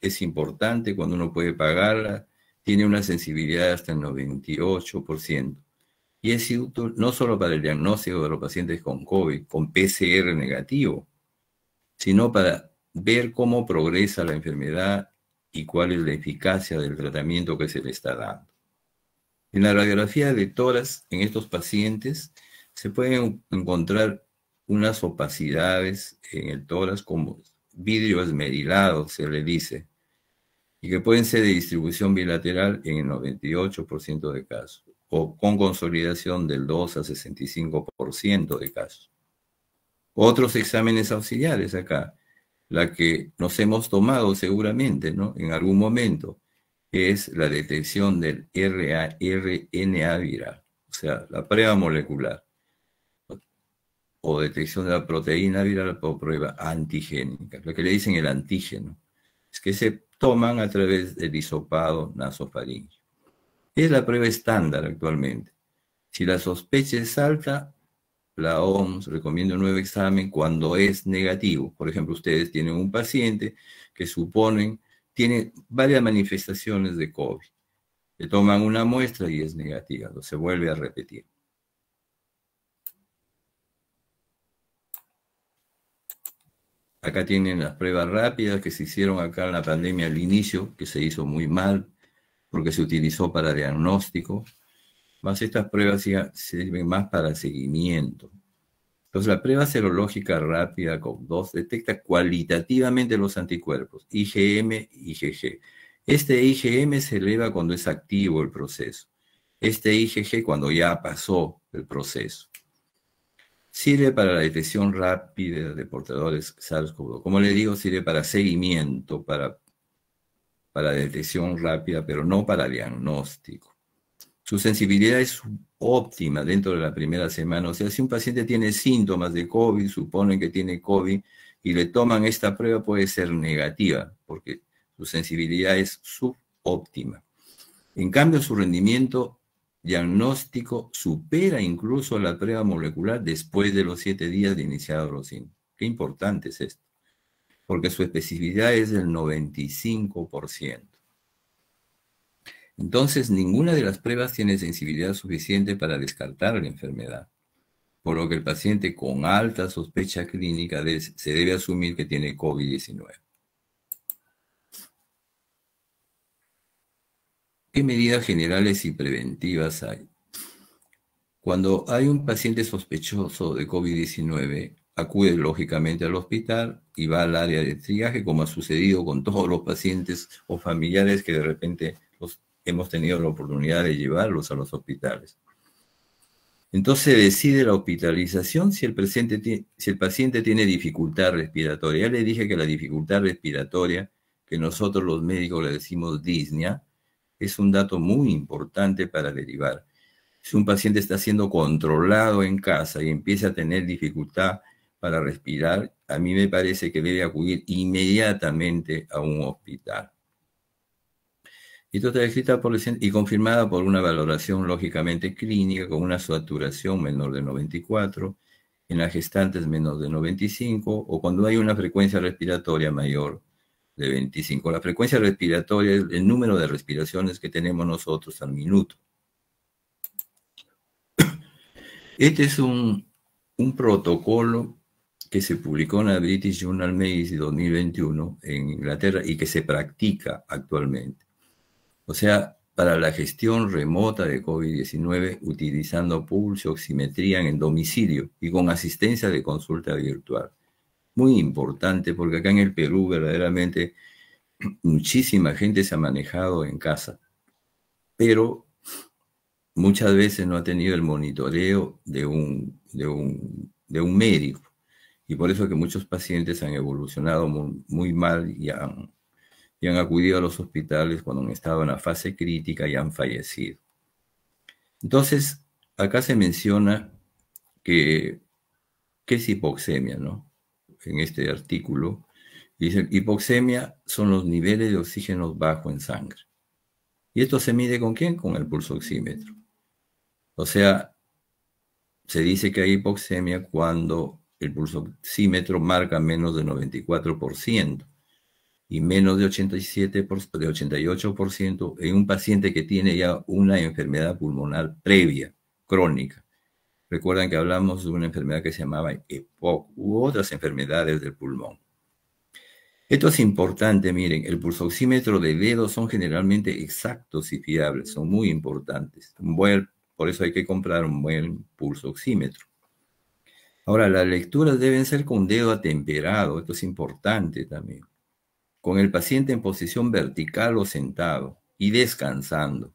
es importante cuando uno puede pagarla. Tiene una sensibilidad hasta el 98% y es útil no solo para el diagnóstico de los pacientes con COVID, con PCR negativo, sino para ver cómo progresa la enfermedad y cuál es la eficacia del tratamiento que se le está dando. En la radiografía de toras en estos pacientes se pueden encontrar unas opacidades en el toras como vidrio esmerilado, se le dice, y que pueden ser de distribución bilateral en el 98% de casos o con consolidación del 2 a 65% de casos. Otros exámenes auxiliares acá, la que nos hemos tomado seguramente, ¿no? En algún momento, es la detección del RARNA viral, o sea, la prueba molecular, o detección de la proteína viral por prueba antigénica, lo que le dicen el antígeno, es que se toman a través del hisopado nasofaringe es la prueba estándar actualmente. Si la sospecha es alta, la OMS recomienda un nuevo examen cuando es negativo. Por ejemplo, ustedes tienen un paciente que suponen tiene varias manifestaciones de COVID. Le toman una muestra y es negativa, se vuelve a repetir. Acá tienen las pruebas rápidas que se hicieron acá en la pandemia al inicio, que se hizo muy mal, porque se utilizó para diagnóstico, más estas pruebas sirven más para seguimiento. Entonces, la prueba serológica rápida COP2 detecta cualitativamente los anticuerpos, IgM, y IgG. Este IgM se eleva cuando es activo el proceso. Este IgG cuando ya pasó el proceso. Sirve para la detección rápida de portadores SARS-CoV-2. Como le digo, sirve para seguimiento, para para detección rápida, pero no para diagnóstico. Su sensibilidad es óptima dentro de la primera semana. O sea, si un paciente tiene síntomas de COVID, suponen que tiene COVID y le toman esta prueba, puede ser negativa, porque su sensibilidad es subóptima. En cambio, su rendimiento diagnóstico supera incluso la prueba molecular después de los siete días de iniciado los síntomas. Qué importante es esto porque su especificidad es del 95%. Entonces, ninguna de las pruebas tiene sensibilidad suficiente para descartar la enfermedad, por lo que el paciente con alta sospecha clínica se debe asumir que tiene COVID-19. ¿Qué medidas generales y preventivas hay? Cuando hay un paciente sospechoso de COVID-19, acude lógicamente al hospital y va al área de triaje, como ha sucedido con todos los pacientes o familiares que de repente los, hemos tenido la oportunidad de llevarlos a los hospitales. Entonces decide la hospitalización si el, presente, si el paciente tiene dificultad respiratoria. Ya le dije que la dificultad respiratoria, que nosotros los médicos le decimos disnea, es un dato muy importante para derivar. Si un paciente está siendo controlado en casa y empieza a tener dificultad para respirar, a mí me parece que debe acudir inmediatamente a un hospital. Esto está escrito por y confirmada por una valoración lógicamente clínica con una saturación menor de 94, en las gestantes menos de 95 o cuando hay una frecuencia respiratoria mayor de 25. La frecuencia respiratoria es el número de respiraciones que tenemos nosotros al minuto. Este es un, un protocolo que se publicó en la British Journal Medicine 2021 en Inglaterra y que se practica actualmente. O sea, para la gestión remota de COVID-19 utilizando pulso, oximetría en domicilio y con asistencia de consulta virtual. Muy importante porque acá en el Perú verdaderamente muchísima gente se ha manejado en casa, pero muchas veces no ha tenido el monitoreo de un, de un, de un médico. Y por eso que muchos pacientes han evolucionado muy, mal y han, han acudido a los hospitales cuando han estado en la fase crítica y han fallecido. Entonces, acá se menciona que, ¿qué es hipoxemia, no? En este artículo. Dice, hipoxemia son los niveles de oxígeno bajo en sangre. ¿Y esto se mide con quién? Con el pulso oxímetro. O sea, se dice que hay hipoxemia cuando el pulsoxímetro marca menos del 94% y menos de, 87 88% en un paciente que tiene ya una enfermedad pulmonar previa, crónica. Recuerden que hablamos de una enfermedad que se llamaba EPOC u otras enfermedades del pulmón. Esto es importante, miren, el pulsoxímetro de dedo son generalmente exactos y fiables, son muy importantes. por eso hay que comprar un buen pulsoxímetro. Ahora, las lecturas deben ser con dedo atemperado, esto es importante también, con el paciente en posición vertical o sentado y descansando,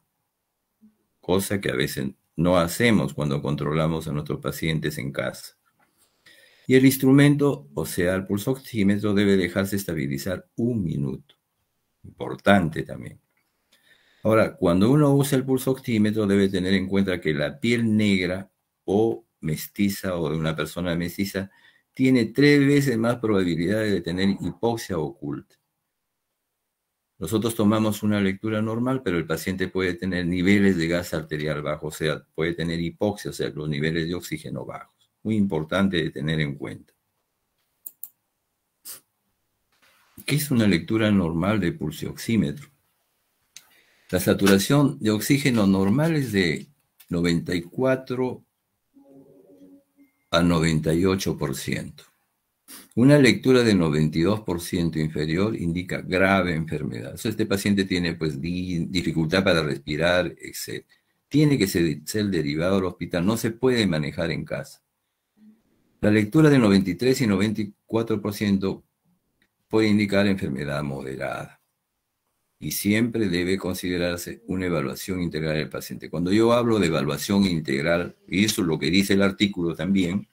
cosa que a veces no hacemos cuando controlamos a nuestros pacientes en casa. Y el instrumento, o sea, el pulso debe dejarse estabilizar un minuto. Importante también. Ahora, cuando uno usa el pulso octímetro, debe tener en cuenta que la piel negra o mestiza o de una persona mestiza tiene tres veces más probabilidades de tener hipoxia oculta. Nosotros tomamos una lectura normal, pero el paciente puede tener niveles de gas arterial bajo, o sea, puede tener hipoxia, o sea, los niveles de oxígeno bajos. Muy importante de tener en cuenta. ¿Qué es una lectura normal de oxímetro? La saturación de oxígeno normal es de 94 a 98%. Una lectura de 92% inferior indica grave enfermedad. este paciente tiene pues dificultad para respirar, etc. Tiene que ser, ser derivado al hospital, no se puede manejar en casa. La lectura de 93 y 94% puede indicar enfermedad moderada y siempre debe considerarse una evaluación integral del paciente. Cuando yo hablo de evaluación integral, y eso es lo que dice el artículo también,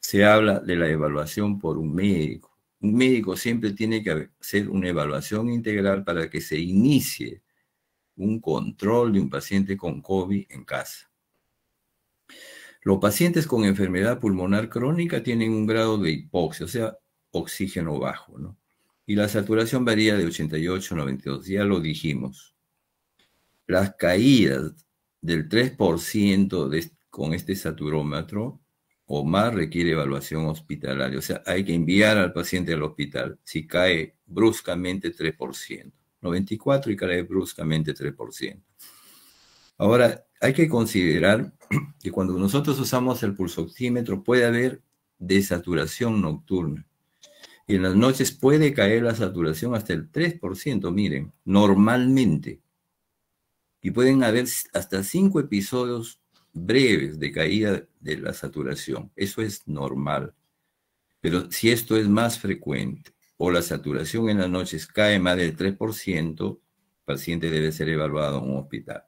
se habla de la evaluación por un médico. Un médico siempre tiene que hacer una evaluación integral para que se inicie un control de un paciente con COVID en casa. Los pacientes con enfermedad pulmonar crónica tienen un grado de hipoxia, o sea, oxígeno bajo, ¿no? y la saturación varía de 88 a 92, ya lo dijimos. Las caídas del 3% con este saturómetro o más requiere evaluación hospitalaria, o sea, hay que enviar al paciente al hospital si cae bruscamente 3%, 94 y cae bruscamente 3%. Ahora, hay que considerar que cuando nosotros usamos el pulsoctímetro puede haber desaturación nocturna y en las noches puede caer la saturación hasta el 3%, miren, normalmente. Y pueden haber hasta cinco episodios breves de caída de la saturación. Eso es normal. Pero si esto es más frecuente o la saturación en las noches cae más del 3%, el paciente debe ser evaluado en un hospital.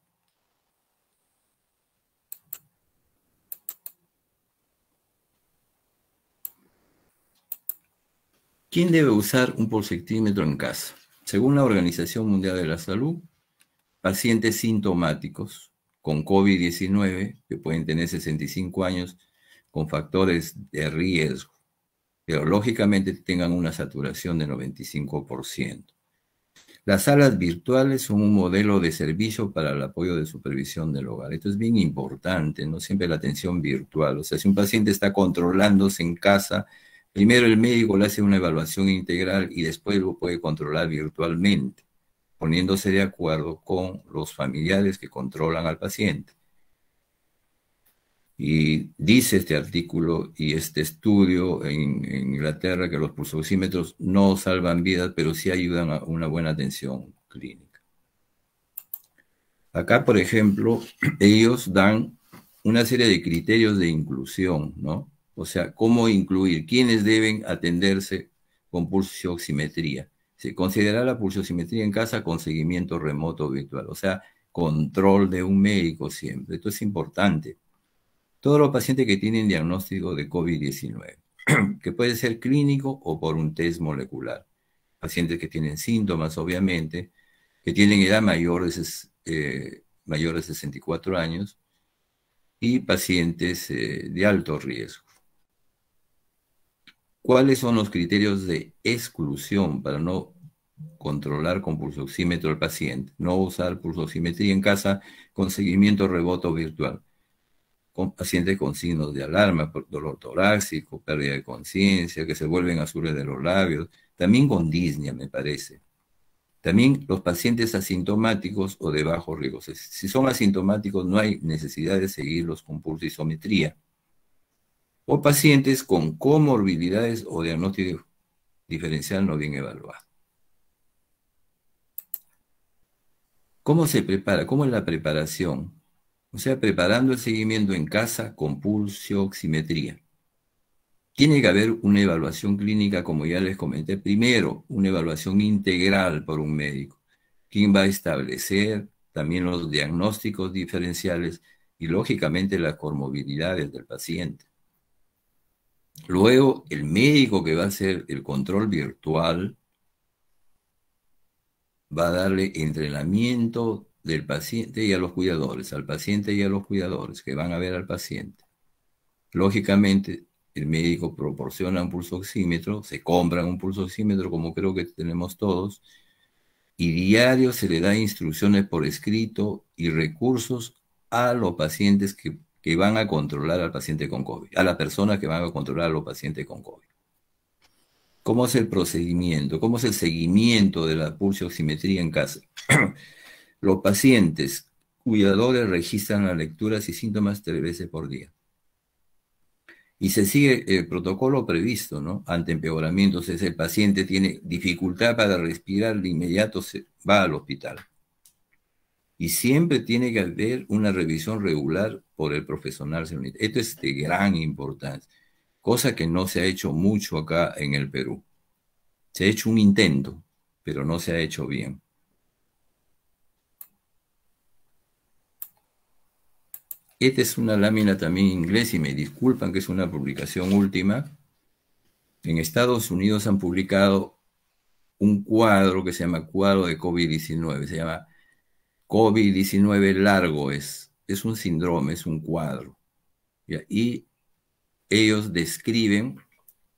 ¿Quién debe usar un porcentímetro en casa? Según la Organización Mundial de la Salud, pacientes sintomáticos con COVID-19, que pueden tener 65 años, con factores de riesgo, pero lógicamente tengan una saturación de 95%. Las salas virtuales son un modelo de servicio para el apoyo de supervisión del hogar. Esto es bien importante, no siempre la atención virtual. O sea, si un paciente está controlándose en casa, Primero el médico le hace una evaluación integral y después lo puede controlar virtualmente, poniéndose de acuerdo con los familiares que controlan al paciente. Y dice este artículo y este estudio en, Inglaterra que los pulsoxímetros no salvan vidas, pero sí ayudan a una buena atención clínica. Acá, por ejemplo, ellos dan una serie de criterios de inclusión, ¿no? O sea, cómo incluir, quiénes deben atenderse con pulsioximetría. Se considera la pulsioximetría en casa con seguimiento remoto virtual, o sea, control de un médico siempre. Esto es importante. Todos los pacientes que tienen diagnóstico de COVID-19, que puede ser clínico o por un test molecular. Pacientes que tienen síntomas, obviamente, que tienen edad mayor de, 64 eh, años y pacientes eh, de alto riesgo. ¿Cuáles son los criterios de exclusión para no controlar con pulsoxímetro al paciente? No usar pulsoximetría en casa con seguimiento reboto virtual. Con pacientes con signos de alarma, dolor torácico, pérdida de conciencia, que se vuelven azules de los labios, también con disnea, me parece. También los pacientes asintomáticos o de bajo riesgo. Si son asintomáticos, no hay necesidad de seguirlos con pulsisometría o pacientes con comorbilidades o diagnóstico diferencial no bien evaluado. ¿Cómo se prepara? ¿Cómo es la preparación? O sea, preparando el seguimiento en casa con oximetría. Tiene que haber una evaluación clínica, como ya les comenté, primero, una evaluación integral por un médico, quien va a establecer también los diagnósticos diferenciales y, lógicamente, las comorbilidades del paciente. Luego, el médico que va a hacer el control virtual va a darle entrenamiento del paciente y a los cuidadores, al paciente y a los cuidadores que van a ver al paciente. Lógicamente, el médico proporciona un pulso oxímetro, se compra un pulso oxímetro como creo que tenemos todos, y diario se le da instrucciones por escrito y recursos a los pacientes que que van a controlar al paciente con COVID, a las personas que van a controlar a los pacientes con COVID. ¿Cómo es el procedimiento? ¿Cómo es el seguimiento de la pulsioximetría en casa? los pacientes, cuidadores registran las lecturas y síntomas tres veces por día. Y se sigue el protocolo previsto, ¿no? Ante empeoramientos, si el paciente tiene dificultad para respirar, de inmediato se va al hospital. Y siempre tiene que haber una revisión regular por el profesional sanitario. Esto es de gran importancia, cosa que no se ha hecho mucho acá en el Perú. Se ha hecho un intento, pero no se ha hecho bien. Esta es una lámina también inglés y me disculpan que es una publicación última. En Estados Unidos han publicado un cuadro que se llama cuadro de COVID-19, se llama COVID-19 largo es, es un síndrome, es un cuadro. Y ellos describen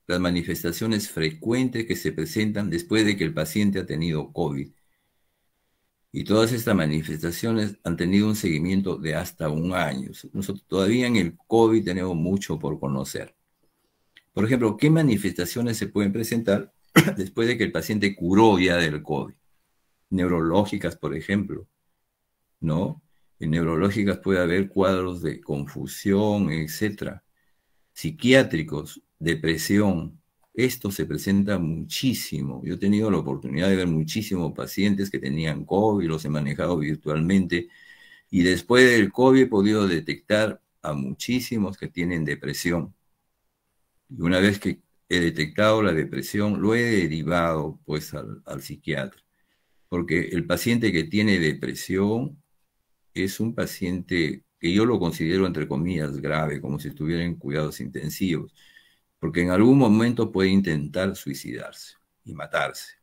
las manifestaciones frecuentes que se presentan después de que el paciente ha tenido COVID. Y todas estas manifestaciones han tenido un seguimiento de hasta un año. Nosotros todavía en el COVID tenemos mucho por conocer. Por ejemplo, ¿qué manifestaciones se pueden presentar después de que el paciente curó ya del COVID? Neurológicas, por ejemplo, ¿no? En neurológicas puede haber cuadros de confusión, etc. Psiquiátricos, depresión. Esto se presenta muchísimo. Yo he tenido la oportunidad de ver muchísimos pacientes que tenían COVID, los he manejado virtualmente, y después del COVID he podido detectar a muchísimos que tienen depresión. Y una vez que he detectado la depresión, lo he derivado pues al psiquiatra. Porque el paciente que tiene depresión es un paciente que yo lo considero entre comillas grave, como si estuviera en cuidados intensivos, porque en algún momento puede intentar suicidarse y matarse.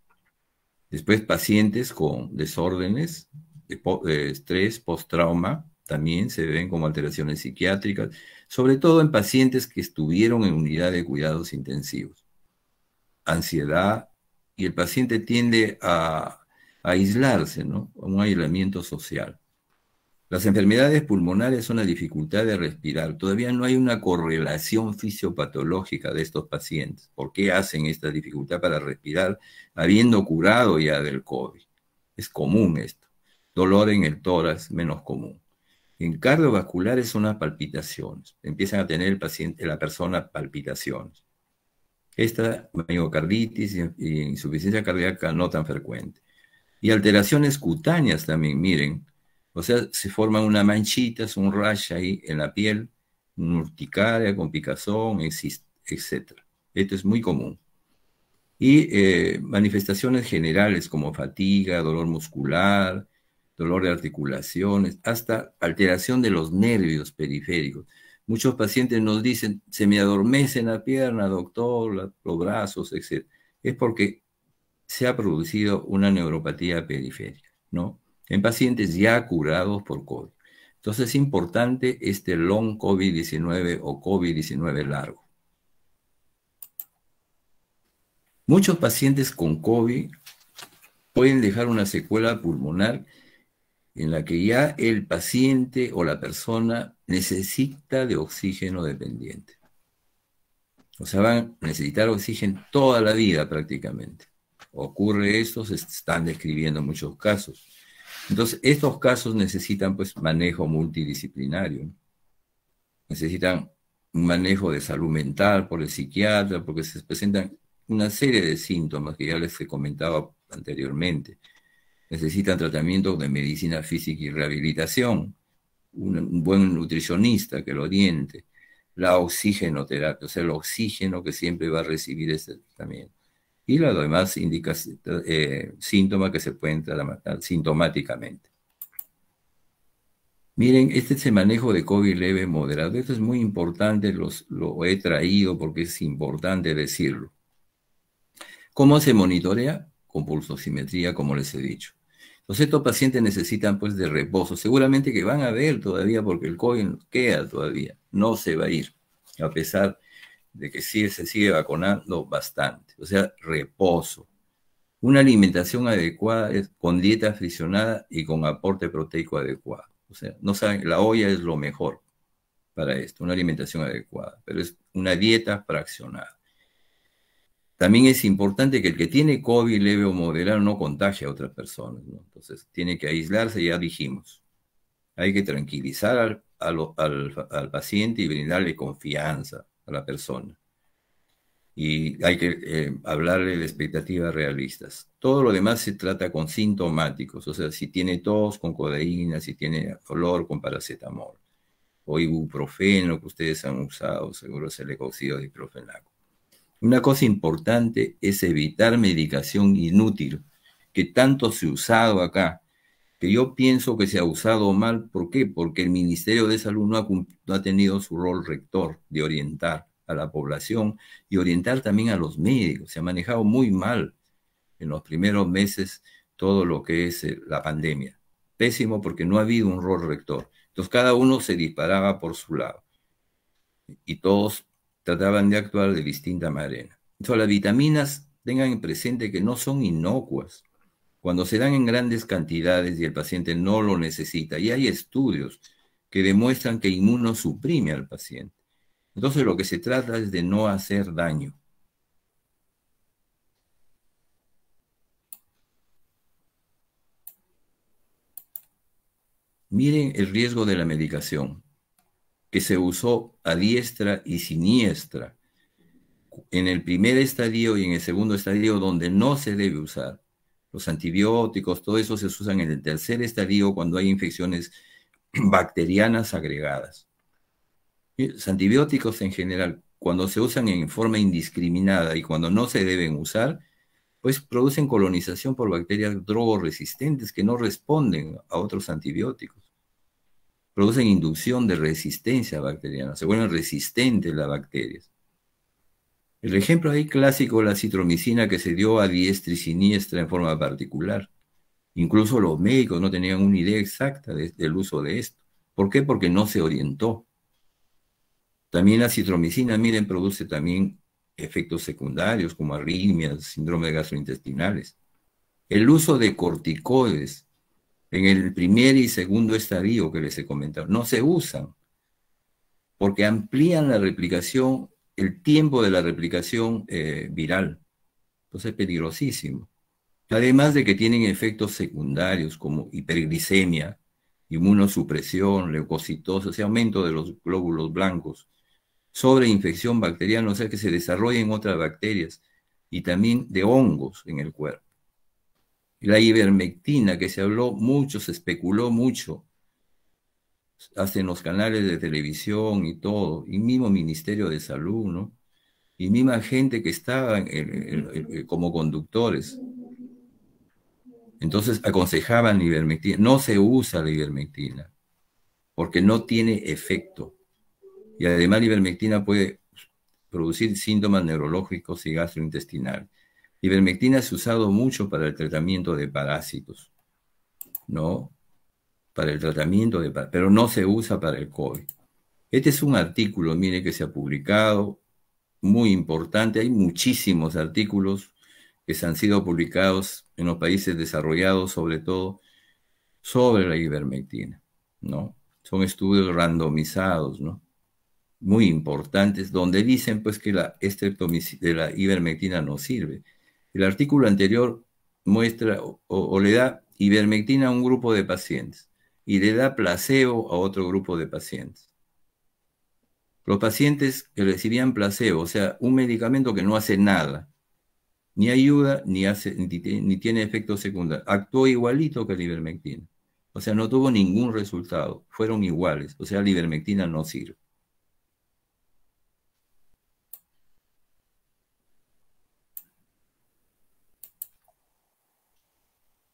Después pacientes con desórdenes de, estrés, post-trauma, también se ven como alteraciones psiquiátricas, sobre todo en pacientes que estuvieron en unidad de cuidados intensivos. Ansiedad, y el paciente tiende a, aislarse, ¿no? A un aislamiento social. Las enfermedades pulmonares son la dificultad de respirar. Todavía no hay una correlación fisiopatológica de estos pacientes. ¿Por qué hacen esta dificultad para respirar habiendo curado ya del COVID? Es común esto. Dolor en el tórax, menos común. En cardiovasculares son las palpitaciones. Empiezan a tener el paciente, la persona palpitaciones. Esta miocarditis y insuficiencia cardíaca no tan frecuente. Y alteraciones cutáneas también, miren, o sea, se forma una es un rash ahí en la piel, una urticaria con picazón, etc. Esto es muy común. Y eh, manifestaciones generales como fatiga, dolor muscular, dolor de articulaciones, hasta alteración de los nervios periféricos. Muchos pacientes nos dicen, se me adormece en la pierna, doctor, los brazos, etc. Es porque se ha producido una neuropatía periférica, ¿no? en pacientes ya curados por COVID. Entonces es importante este long COVID-19 o COVID-19 largo. Muchos pacientes con COVID pueden dejar una secuela pulmonar en la que ya el paciente o la persona necesita de oxígeno dependiente. O sea, van a necesitar oxígeno toda la vida prácticamente. Ocurre esto, se están describiendo muchos casos. Entonces, estos casos necesitan pues manejo multidisciplinario. Necesitan un manejo de salud mental por el psiquiatra, porque se presentan una serie de síntomas que ya les he comentado anteriormente. Necesitan tratamientos de medicina física y rehabilitación, un, buen nutricionista que lo oriente, la oxigenoterapia, o sea, el oxígeno que siempre va a recibir ese tratamiento y las demás eh, síntomas que se pueden tratar sintomáticamente. Miren, este es el manejo de COVID leve moderado. Esto es muy importante, los, lo he traído porque es importante decirlo. ¿Cómo se monitorea? Con pulsosimetría, como les he dicho. Entonces estos pacientes necesitan pues de reposo. Seguramente que van a ver todavía porque el COVID queda todavía, no se va a ir, a pesar de que sí se sigue vacunando bastante o sea, reposo. Una alimentación adecuada es con dieta aficionada y con aporte proteico adecuado. O sea, no saben, la olla es lo mejor para esto, una alimentación adecuada, pero es una dieta fraccionada. También es importante que el que tiene COVID leve o moderado no contagie a otras personas, Entonces, tiene que aislarse, ya dijimos. Hay que tranquilizar al paciente y brindarle confianza a la persona y hay que eh, hablarle de expectativas realistas. Todo lo demás se trata con sintomáticos, o sea, si tiene tos con codeína, si tiene olor con paracetamol, o ibuprofeno que ustedes han usado, seguro se le cocido de ibuprofenaco. Una cosa importante es evitar medicación inútil, que tanto se ha usado acá, que yo pienso que se ha usado mal, ¿por qué? Porque el Ministerio de Salud no ha tenido su rol rector de orientar a la población y orientar también a los médicos. Se ha manejado muy mal en los primeros meses todo lo que es eh, la pandemia. Pésimo porque no ha habido un rol rector. Entonces cada uno se disparaba por su lado y todos trataban de actuar de distinta manera. Entonces las vitaminas tengan en presente que no son inocuas. Cuando se dan en grandes cantidades y el paciente no lo necesita, y hay estudios que demuestran que inmunosuprime al paciente. Entonces lo que se trata es de no hacer daño. Miren el riesgo de la medicación, que se usó a diestra y siniestra en el primer estadio y en el segundo estadio donde no se debe usar. Los antibióticos, todo eso se usan en el tercer estadio cuando hay infecciones bacterianas agregadas. Los antibióticos en general, cuando se usan en forma indiscriminada y cuando no se deben usar, pues producen colonización por bacterias drogoresistentes que no responden a otros antibióticos. Producen inducción de resistencia bacteriana, se vuelven resistentes las bacterias. El ejemplo ahí clásico, la citromicina que se dio a diestra y siniestra en forma particular. Incluso los médicos no tenían una idea exacta del uso de esto. ¿Por qué? Porque no se orientó. También la citromicina, miren, produce también efectos secundarios como arritmias, síndrome gastrointestinales. El uso de corticoides en el primer y segundo estadio que les he comentado no se usan porque amplían la replicación, el tiempo de la replicación eh, viral. Entonces es peligrosísimo. Además de que tienen efectos secundarios como hiperglicemia, inmunosupresión, leucocitosis, aumento de los glóbulos blancos, sobre infección bacteriana, o sea que se desarrollen otras bacterias y también de hongos en el cuerpo. La ivermectina, que se habló mucho, se especuló mucho, hace en los canales de televisión y todo, y mismo Ministerio de Salud, ¿no? Y misma gente que estaba como conductores. Entonces aconsejaban ivermectina. No se usa la ivermectina porque no tiene efecto. Y además la ivermectina puede producir síntomas neurológicos y gastrointestinales. Ivermectina es usado mucho para el tratamiento de parásitos, ¿no? Para el tratamiento de parásitos, pero no se usa para el COVID. Este es un artículo, mire, que se ha publicado, muy importante. Hay muchísimos artículos que se han sido publicados en los países desarrollados, sobre todo, sobre la ivermectina, ¿no? Son estudios randomizados, ¿no? muy importantes donde dicen pues que la de la ivermectina no sirve. El artículo anterior muestra o, le da ivermectina a un grupo de pacientes y le da placebo a otro grupo de pacientes. Los pacientes que recibían placebo, o sea, un medicamento que no hace nada, ni ayuda, ni, hace, ni tiene efectos secundarios, actuó igualito que la ivermectina. O sea, no tuvo ningún resultado, fueron iguales, o sea, la ivermectina no sirve.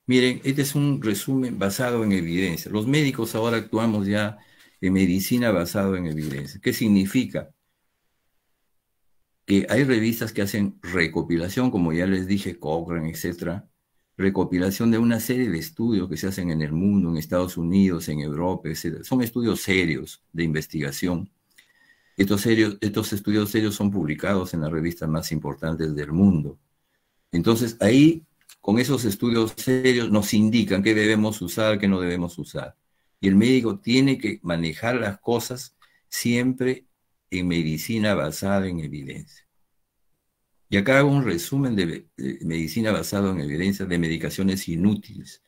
Miren, este es un resumen basado en evidencia. Los médicos ahora actuamos ya en medicina basado en evidencia. ¿Qué significa? Que hay revistas que hacen recopilación, como ya les dije, Cochrane, etcétera, recopilación de una serie de estudios que se hacen en el mundo, en Estados Unidos, en Europa, etcétera. Son estudios serios de investigación. estos estudios serios son publicados en las revistas más importantes del mundo. Entonces, ahí con esos estudios serios nos indican qué debemos usar, qué no debemos usar. Y el médico tiene que manejar las cosas siempre en medicina basada en evidencia. Y acá hago un resumen de, medicina basada en evidencia de medicaciones inútiles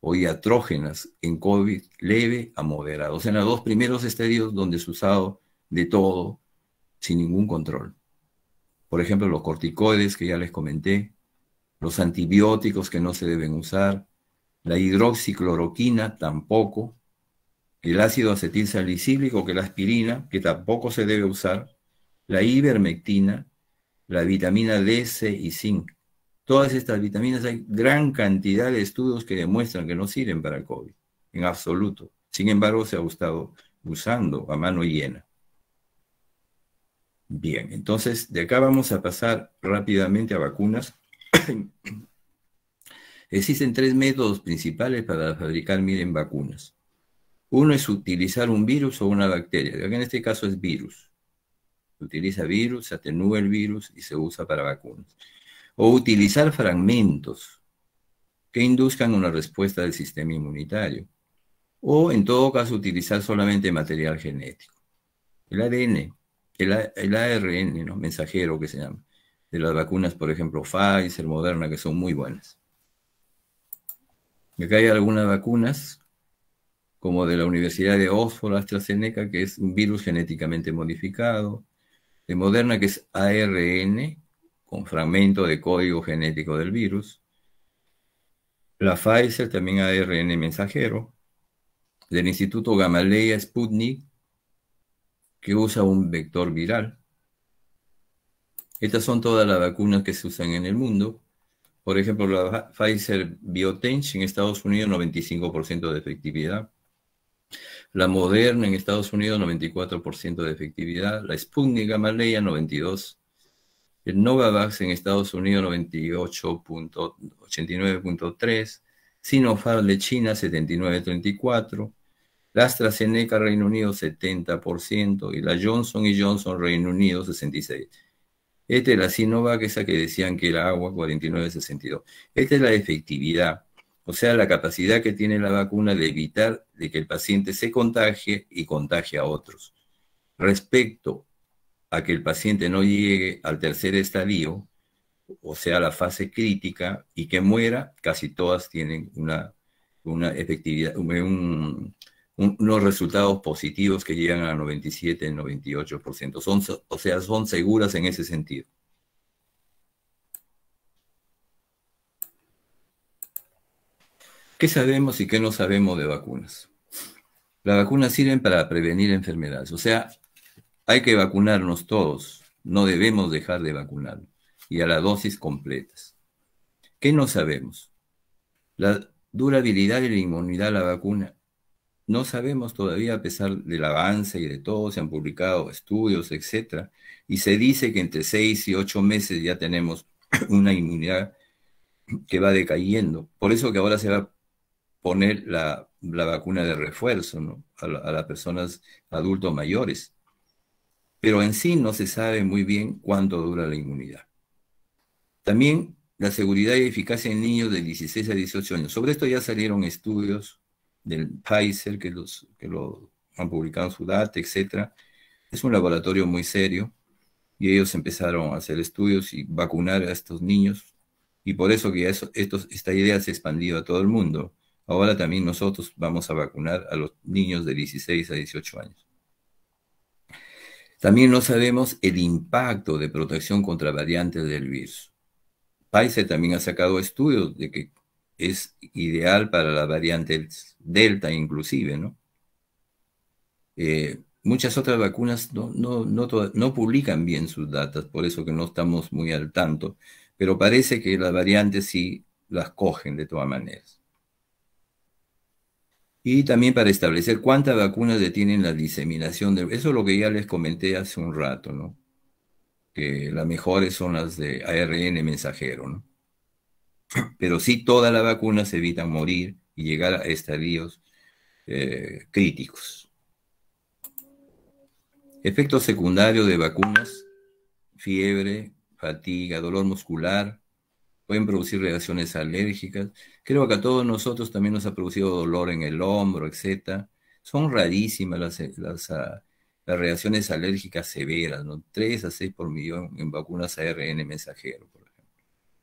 o iatrógenas en COVID leve a moderado. O sea, en los dos primeros estadios donde es usado de todo sin ningún control. Por ejemplo, los corticoides que ya les comenté, los antibióticos que no se deben usar, la hidroxicloroquina tampoco, el ácido acetil salicílico, que es la aspirina, que tampoco se debe usar, la ivermectina, la vitamina D, C y zinc. Todas estas vitaminas hay gran cantidad de estudios que demuestran que no sirven para el COVID, en absoluto. Sin embargo, se ha estado usando a mano llena. Bien, entonces de acá vamos a pasar rápidamente a vacunas. Existen tres métodos principales para fabricar, miren, vacunas. Uno es utilizar un virus o una bacteria, que en este caso es virus. Se utiliza virus, se atenúa el virus y se usa para vacunas. O utilizar fragmentos que induzcan una respuesta del sistema inmunitario. O en todo caso utilizar solamente material genético. El ADN, el, ARN, mensajero que se llama de las vacunas, por ejemplo, Pfizer, Moderna, que son muy buenas. acá hay algunas vacunas, como de la Universidad de Oxford, AstraZeneca, que es un virus genéticamente modificado, de Moderna, que es ARN, con fragmento de código genético del virus, la Pfizer, también ARN mensajero, del Instituto Gamaleya Sputnik, que usa un vector viral, estas son todas las vacunas que se usan en el mundo. Por ejemplo, la Pfizer Biotench en Estados Unidos, 95% de efectividad. La Moderna en Estados Unidos, 94% de efectividad. La Sputnik Gamaleya, 92%. El Novavax en Estados Unidos, 98.89.3%. Sinopharm de China, 79.34%. La AstraZeneca Reino Unido 70% y la Johnson Johnson Reino Unido 66%. Esta es la Sinovac, esa que decían que era agua 49-62. Esta es la efectividad, o sea, la capacidad que tiene la vacuna de evitar de que el paciente se contagie y contagie a otros. Respecto a que el paciente no llegue al tercer estadio, o sea, la fase crítica, y que muera, casi todas tienen una, una efectividad, un, unos resultados positivos que llegan a 97, 98%. Son, o sea, son seguras en ese sentido. ¿Qué sabemos y qué no sabemos de vacunas? Las vacunas sirven para prevenir enfermedades. O sea, hay que vacunarnos todos. No debemos dejar de vacunar. Y a las dosis completas. ¿Qué no sabemos? La durabilidad de la inmunidad a la vacuna no sabemos todavía, a pesar del avance y de todo, se han publicado estudios, etcétera, y se dice que entre seis y ocho meses ya tenemos una inmunidad que va decayendo. Por eso que ahora se va a poner la, vacuna de refuerzo a, a las personas adultos mayores. Pero en sí no se sabe muy bien cuánto dura la inmunidad. También la seguridad y eficacia en niños de 16 a 18 años. Sobre esto ya salieron estudios del Pfizer, que, los, que lo han publicado en su data, etc. Es un laboratorio muy serio y ellos empezaron a hacer estudios y vacunar a estos niños y por eso que esta idea se ha expandido a todo el mundo. Ahora también nosotros vamos a vacunar a los niños de 16 a 18 años. También no sabemos el impacto de protección contra variantes del virus. Pfizer también ha sacado estudios de que es ideal para la variante Delta inclusive, ¿no? Eh, muchas otras vacunas no, no, no, publican bien sus datos por eso que no estamos muy al tanto, pero parece que las variantes sí las cogen de todas maneras. Y también para establecer cuántas vacunas detienen la diseminación de... Eso es lo que ya les comenté hace un rato, ¿no? Que las mejores son las de ARN mensajero, ¿no? pero sí todas las vacunas evita morir y llegar a estadios eh, críticos. Efectos secundarios de vacunas, fiebre, fatiga, dolor muscular, pueden producir reacciones alérgicas. Creo que a todos nosotros también nos ha producido dolor en el hombro, etc. Son rarísimas ah, las, reacciones alérgicas severas, ¿no? 3 a 6 por millón en vacunas ARN mensajero, por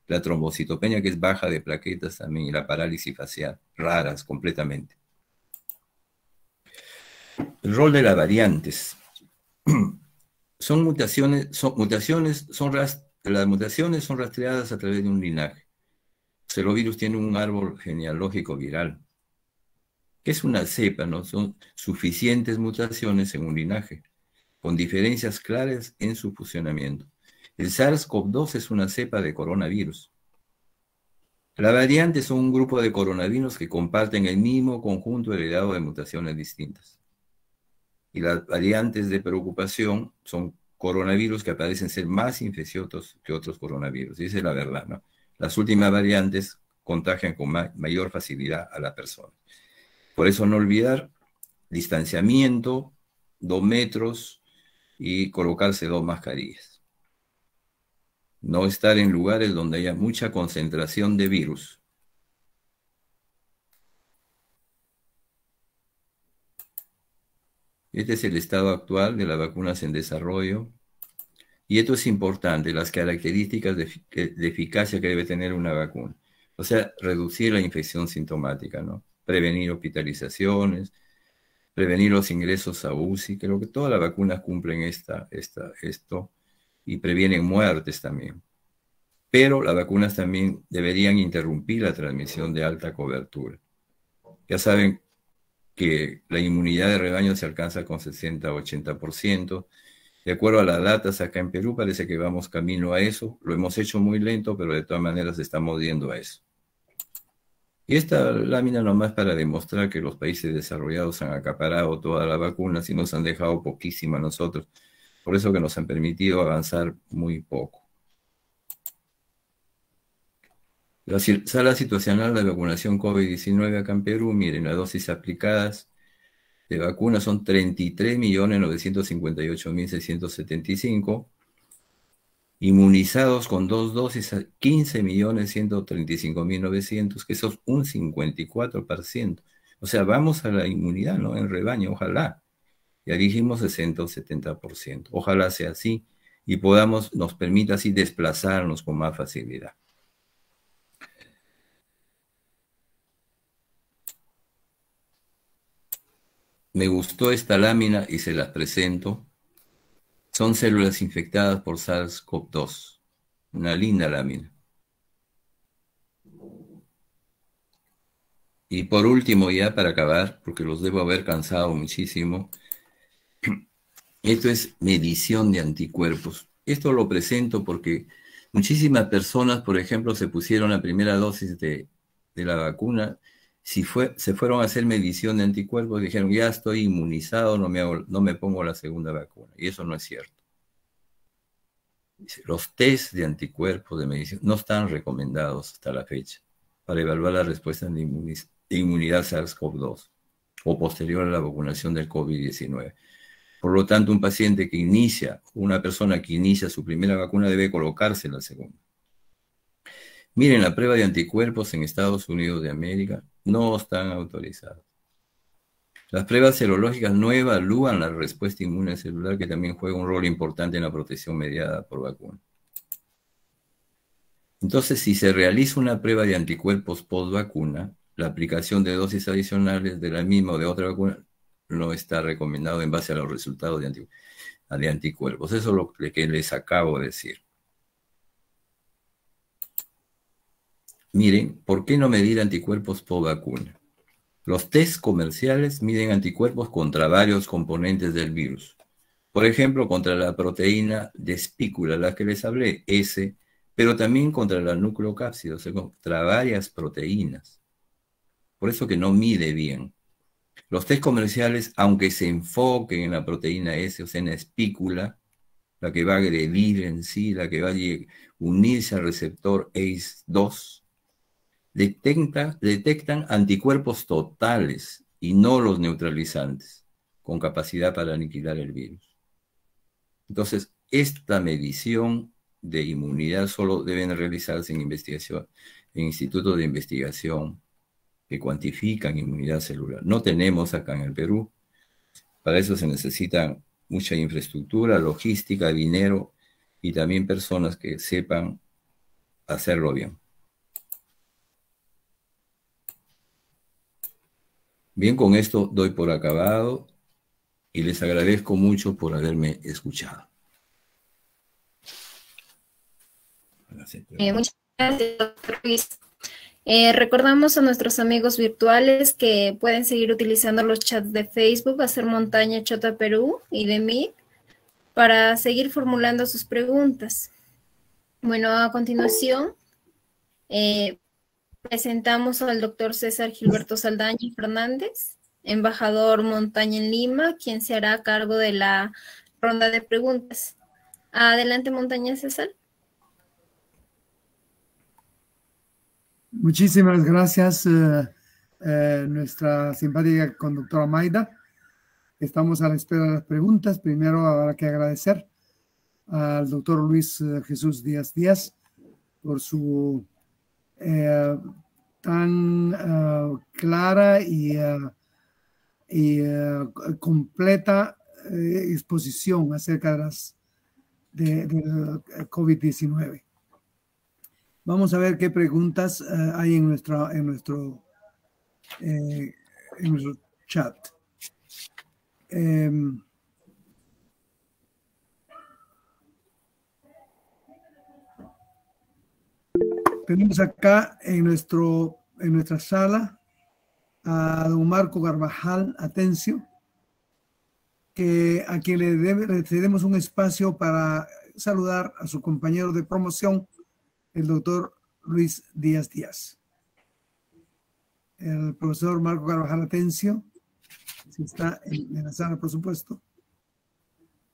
la trombocitopenia que es baja de plaquetas también y la parálisis facial, raras completamente. El rol de las variantes. Son mutaciones, son, mutaciones, son las mutaciones son rastreadas a través de un linaje. El virus tiene un árbol genealógico viral, que es una cepa, ¿no? Son suficientes mutaciones en un linaje, con diferencias claras en su funcionamiento. El SARS-CoV-2 es una cepa de coronavirus. La variante son un grupo de coronavirus que comparten el mismo conjunto heredado de mutaciones distintas. Y las variantes de preocupación son coronavirus que aparecen ser más infecciosos que otros coronavirus. Y esa es la verdad, ¿no? Las últimas variantes contagian con mayor facilidad a la persona. Por eso no olvidar distanciamiento, dos metros y colocarse dos mascarillas. No estar en lugares donde haya mucha concentración de virus. Este es el estado actual de las vacunas en desarrollo. Y esto es importante, las características de, eficacia que debe tener una vacuna. O sea, reducir la infección sintomática, ¿no? Prevenir hospitalizaciones, prevenir los ingresos a UCI. Creo que todas las vacunas cumplen esta, esta, esto y previenen muertes también. Pero las vacunas también deberían interrumpir la transmisión de alta cobertura. Ya saben que la inmunidad de rebaño se alcanza con 60-80%. De acuerdo a las datas acá en Perú, parece que vamos camino a eso. Lo hemos hecho muy lento, pero de todas maneras estamos yendo a eso. Y esta lámina nomás para demostrar que los países desarrollados han acaparado todas las vacunas y nos han dejado poquísima nosotros por eso que nos han permitido avanzar muy poco. La sala situacional de vacunación COVID-19 acá en Perú, miren, las dosis aplicadas de vacunas son 33.958.675, inmunizados con dos dosis 15.135.900, que eso es un 54%. O sea, vamos a la inmunidad, ¿no? En rebaño, ojalá. Ya dijimos 60 o 70%. Ojalá sea así y podamos, nos permita así desplazarnos con más facilidad. Me gustó esta lámina y se las presento. Son células infectadas por SARS-CoV-2. Una linda lámina. Y por último, ya para acabar, porque los debo haber cansado muchísimo, esto es medición de anticuerpos. Esto lo presento porque muchísimas personas, por ejemplo, se pusieron la primera dosis de, de la vacuna, si fue, se fueron a hacer medición de anticuerpos, dijeron, ya estoy inmunizado, no me, no me pongo la segunda vacuna. Y eso no es cierto. Los test de anticuerpos de medición no están recomendados hasta la fecha para evaluar la respuesta de, de inmunidad SARS-CoV-2 o posterior a la vacunación del COVID-19. Por lo tanto, un paciente que inicia, una persona que inicia su primera vacuna debe colocarse la segunda. Miren, la prueba de anticuerpos en Estados Unidos de América no están autorizadas. Las pruebas serológicas no evalúan la respuesta inmune celular, que también juega un rol importante en la protección mediada por vacuna. Entonces, si se realiza una prueba de anticuerpos post vacuna, la aplicación de dosis adicionales de la misma o de otra vacuna no está recomendado en base a los resultados de, anticuerpos. Eso es lo que les acabo de decir. Miren, ¿por qué no medir anticuerpos por vacuna? Los test comerciales miden anticuerpos contra varios componentes del virus. Por ejemplo, contra la proteína de espícula, la que les hablé, S, pero también contra la nucleocápsida, o sea, contra varias proteínas. Por eso que no mide bien. Los test comerciales, aunque se enfoquen en la proteína S, o sea, en la espícula, la que va a agredir en sí, la que va a unirse al receptor ACE2, detectan anticuerpos totales y no los neutralizantes, con capacidad para aniquilar el virus. Entonces, esta medición de inmunidad solo deben realizarse en investigación, en institutos de investigación que cuantifican inmunidad celular. No tenemos acá en el Perú. Para eso se necesita mucha infraestructura, logística, dinero y también personas que sepan hacerlo bien. Bien, con esto doy por acabado y les agradezco mucho por haberme escuchado. Eh, muchas gracias, doctor eh, recordamos a nuestros amigos virtuales que pueden seguir utilizando los chats de Facebook, hacer montaña Chota Perú y de mí, para seguir formulando sus preguntas. Bueno, a continuación, eh, presentamos al doctor César Gilberto Saldaña Fernández, embajador Montaña en Lima, quien se hará cargo de la ronda de preguntas. Adelante, Montaña César. Muchísimas gracias, eh, eh, nuestra simpática conductora Maida. Estamos a la espera de las preguntas. Primero habrá que agradecer al doctor Luis eh, Jesús Díaz Díaz por su eh, tan clara y, y completa exposición acerca de, de, de COVID-19. Vamos a ver qué preguntas eh, hay en, nuestra, en, nuestro, eh, en nuestro chat. Em, tenemos acá en, nuestro, en nuestra sala a don Marco Garbajal Atencio, que, a quien le, debe, le, un espacio para saludar a su compañero de promoción, el doctor Luis Díaz Díaz. El profesor Marco Carvajal Atencio, está en, la sala, por supuesto,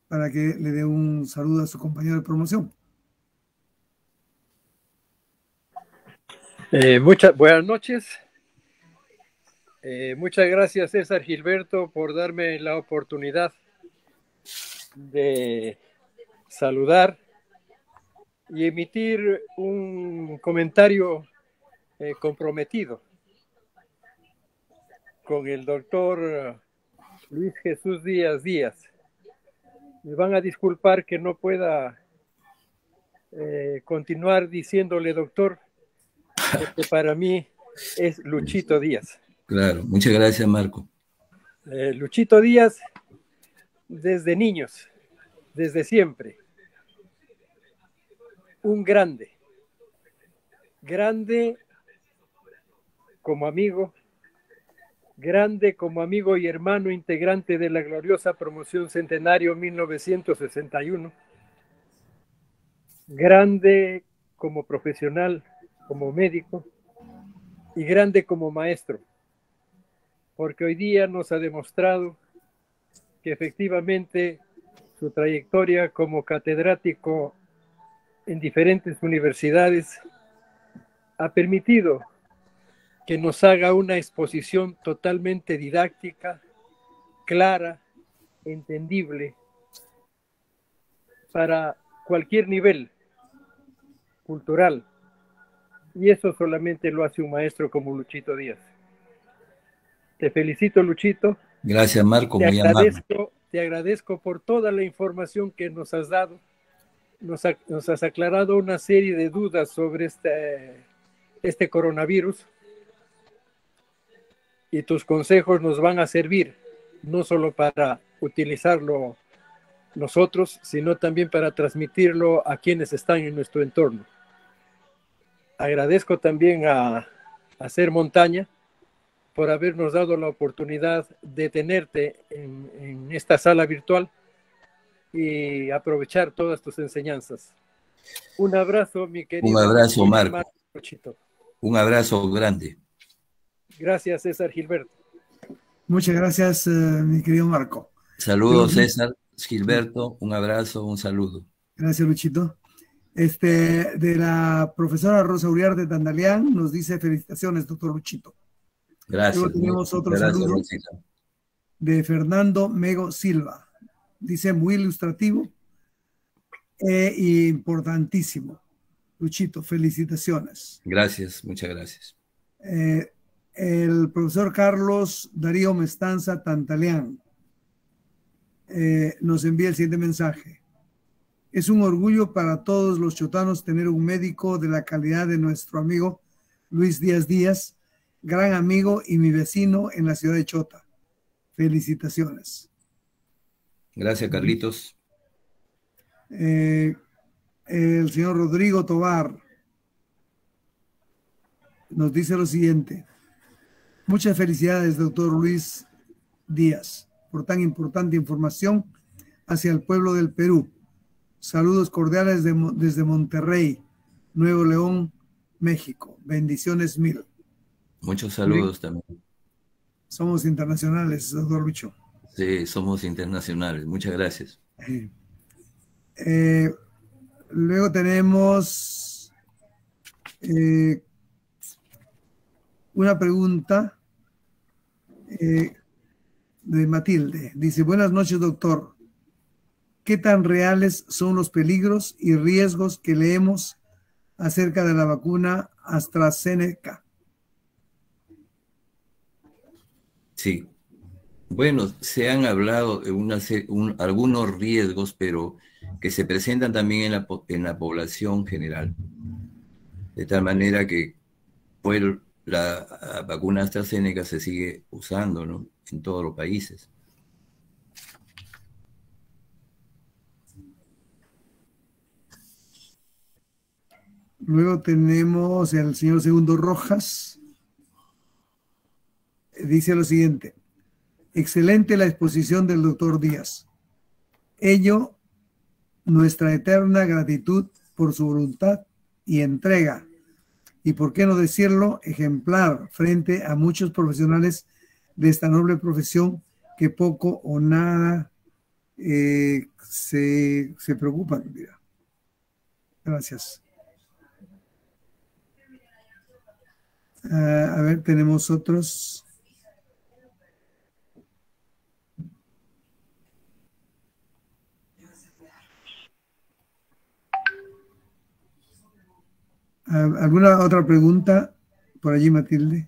para que le dé un saludo a su compañero de promoción. Eh, muchas buenas noches. Eh, muchas gracias, César Gilberto, por darme la oportunidad de saludar y emitir un comentario eh, comprometido con el doctor Luis Jesús Díaz Díaz. Me van a disculpar que no pueda eh, continuar diciéndole doctor, que para mí es Luchito Díaz. Claro, muchas gracias Marco. Eh, Luchito Díaz, desde niños, desde siempre un grande, grande como amigo, grande como amigo y hermano integrante de la gloriosa promoción Centenario 1961, grande como profesional, como médico y grande como maestro, porque hoy día nos ha demostrado que efectivamente su trayectoria como catedrático en diferentes universidades ha permitido que nos haga una exposición totalmente didáctica, clara, entendible para cualquier nivel cultural. Y eso solamente lo hace un maestro como Luchito Díaz. Te felicito, Luchito. Gracias, Marco. Te, te agradezco por toda la información que nos has dado nos, has aclarado una serie de dudas sobre este, este coronavirus y tus consejos nos van a servir no solo para utilizarlo nosotros, sino también para transmitirlo a quienes están en nuestro entorno. Agradezco también a, Hacer Montaña por habernos dado la oportunidad de tenerte en esta sala virtual y aprovechar todas tus enseñanzas. Un abrazo, mi querido. Un abrazo, Marco. Un abrazo grande. Gracias, César Gilberto. Muchas gracias, eh, mi querido Marco. Saludos, César Gilberto. Un abrazo, un saludo. Gracias, Luchito. Este, de la profesora Rosa Uriarte Dandalián nos dice felicitaciones, doctor Luchito. Gracias. tenemos otro saludo de Fernando Mego Silva dice muy ilustrativo e importantísimo. Luchito, felicitaciones. Gracias, muchas gracias. Eh, el profesor Carlos Darío Mestanza Tantaleán eh, nos envía el siguiente mensaje. Es un orgullo para todos los chotanos tener un médico de la calidad de nuestro amigo Luis Díaz Díaz, gran amigo y mi vecino en la ciudad de Chota. Felicitaciones. Gracias, Carlitos. Eh, el señor Rodrigo Tobar nos dice lo siguiente. Muchas felicidades, doctor Luis Díaz, por tan importante información hacia el pueblo del Perú. Saludos cordiales desde Monterrey, Nuevo León, México. Bendiciones mil. Muchos saludos también. Somos internacionales, doctor Lucho. Sí, somos internacionales. Muchas gracias. Eh, luego tenemos eh, una pregunta eh, de Matilde. Dice, buenas noches, doctor. ¿Qué tan reales son los peligros y riesgos que leemos acerca de la vacuna AstraZeneca? Sí, bueno, se han hablado de una, algunos riesgos, pero que se presentan también en la, población general. De tal manera que pues, la vacuna AstraZeneca se sigue usando en todos los países. Luego tenemos al señor Segundo Rojas. Dice lo siguiente. Excelente la exposición del doctor Díaz. Ello, nuestra eterna gratitud por su voluntad y entrega. Y por qué no decirlo, ejemplar frente a muchos profesionales de esta noble profesión que poco o nada eh, se, preocupan. Gracias. Ah, a ver, tenemos otros. Ah, ¿Alguna otra pregunta por allí, Matilde?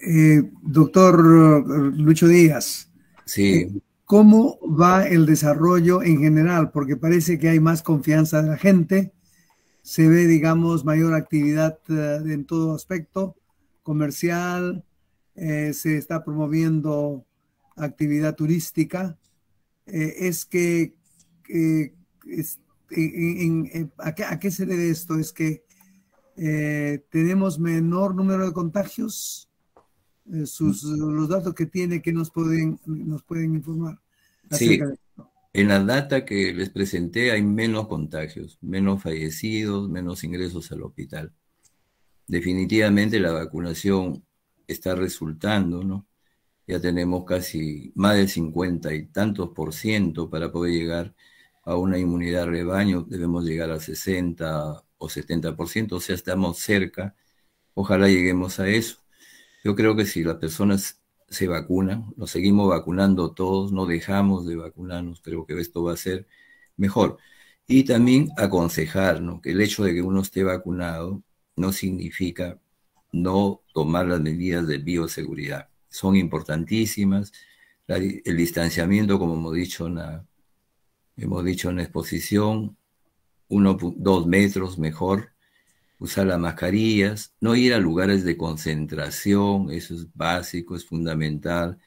Eh, doctor Lucho Díaz. Sí. Eh, ¿Cómo va el desarrollo en general? Porque parece que hay más confianza de la gente, se ve, digamos, mayor actividad eh, en todo aspecto, comercial, eh, se está promoviendo actividad turística. Eh, es que, ¿a, qué, se debe esto? Es que tenemos menor número de contagios, los datos que tiene, que nos pueden informar. Sí, en la data que les presenté hay menos contagios, menos fallecidos, menos ingresos al hospital. Definitivamente la vacunación está resultando, ¿no? Ya tenemos casi más del 50 y tantos por ciento para poder llegar a una inmunidad rebaño, debemos llegar a 60 o 70 por ciento, o sea, estamos cerca. Ojalá lleguemos a eso. Yo creo que si las personas se vacuna, nos seguimos vacunando todos, no dejamos de vacunarnos, creo que esto va a ser mejor. Y también aconsejar que el hecho de que uno esté vacunado no significa no tomar las medidas de bioseguridad. Son importantísimas. el distanciamiento, como hemos dicho en la, hemos dicho en exposición, uno, dos metros mejor, usar las mascarillas, no ir a lugares de concentración, eso es básico, es fundamental,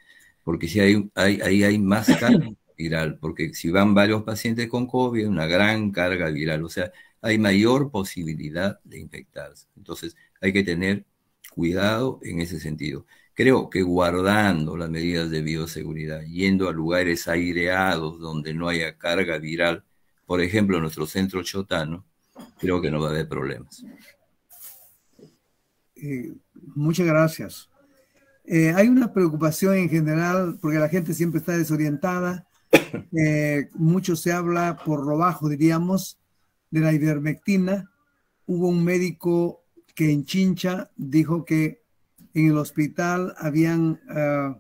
porque si hay, ahí hay más carga viral, porque si van varios pacientes con COVID, una gran carga viral, o sea, hay mayor posibilidad de infectarse. Entonces, hay que tener cuidado en ese sentido. Creo que guardando las medidas de bioseguridad, yendo a lugares aireados donde no haya carga viral, por ejemplo, nuestro centro chotano, creo que no va a haber problemas. Eh, muchas gracias. Eh, hay una preocupación en general, porque la gente siempre está desorientada. Eh, mucho se habla por lo bajo, diríamos, de la ivermectina. Hubo un médico que en Chincha dijo que en el hospital habían, ah,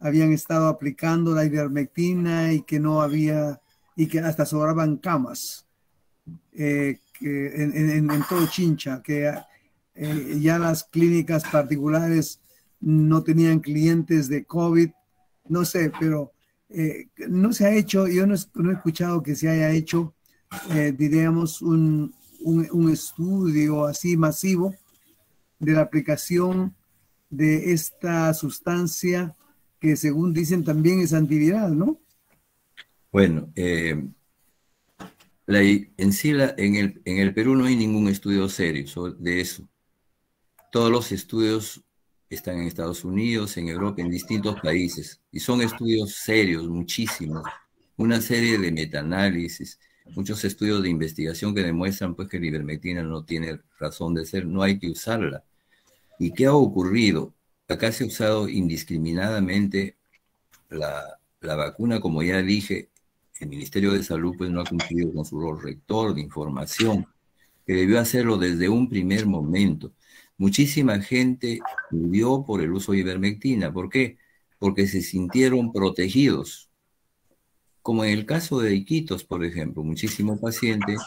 habían estado aplicando la ivermectina y que no había, y que hasta sobraban camas en, todo Chincha, que eh, ya las clínicas particulares no tenían clientes de COVID, no sé, pero eh, no se ha hecho, yo no, he escuchado que se haya hecho, eh, diríamos, un, un, estudio así masivo de la aplicación de esta sustancia que según dicen también es antiviral, ¿no? Bueno, eh, en en, el, Perú no hay ningún estudio serio de eso. Todos los estudios están en Estados Unidos, en Europa, en distintos países, y son estudios serios, muchísimos. Una serie de metaanálisis, muchos estudios de investigación que demuestran pues, que la ivermectina no tiene razón de ser, no hay que usarla. ¿Y qué ha ocurrido? Acá se ha usado indiscriminadamente la, la vacuna, como ya dije, el Ministerio de Salud pues, no ha cumplido con su rol rector de información, que debió hacerlo desde un primer momento. Muchísima gente murió por el uso de ivermectina. ¿Por qué? Porque se sintieron protegidos. Como en el caso de Iquitos, por ejemplo, muchísimos pacientes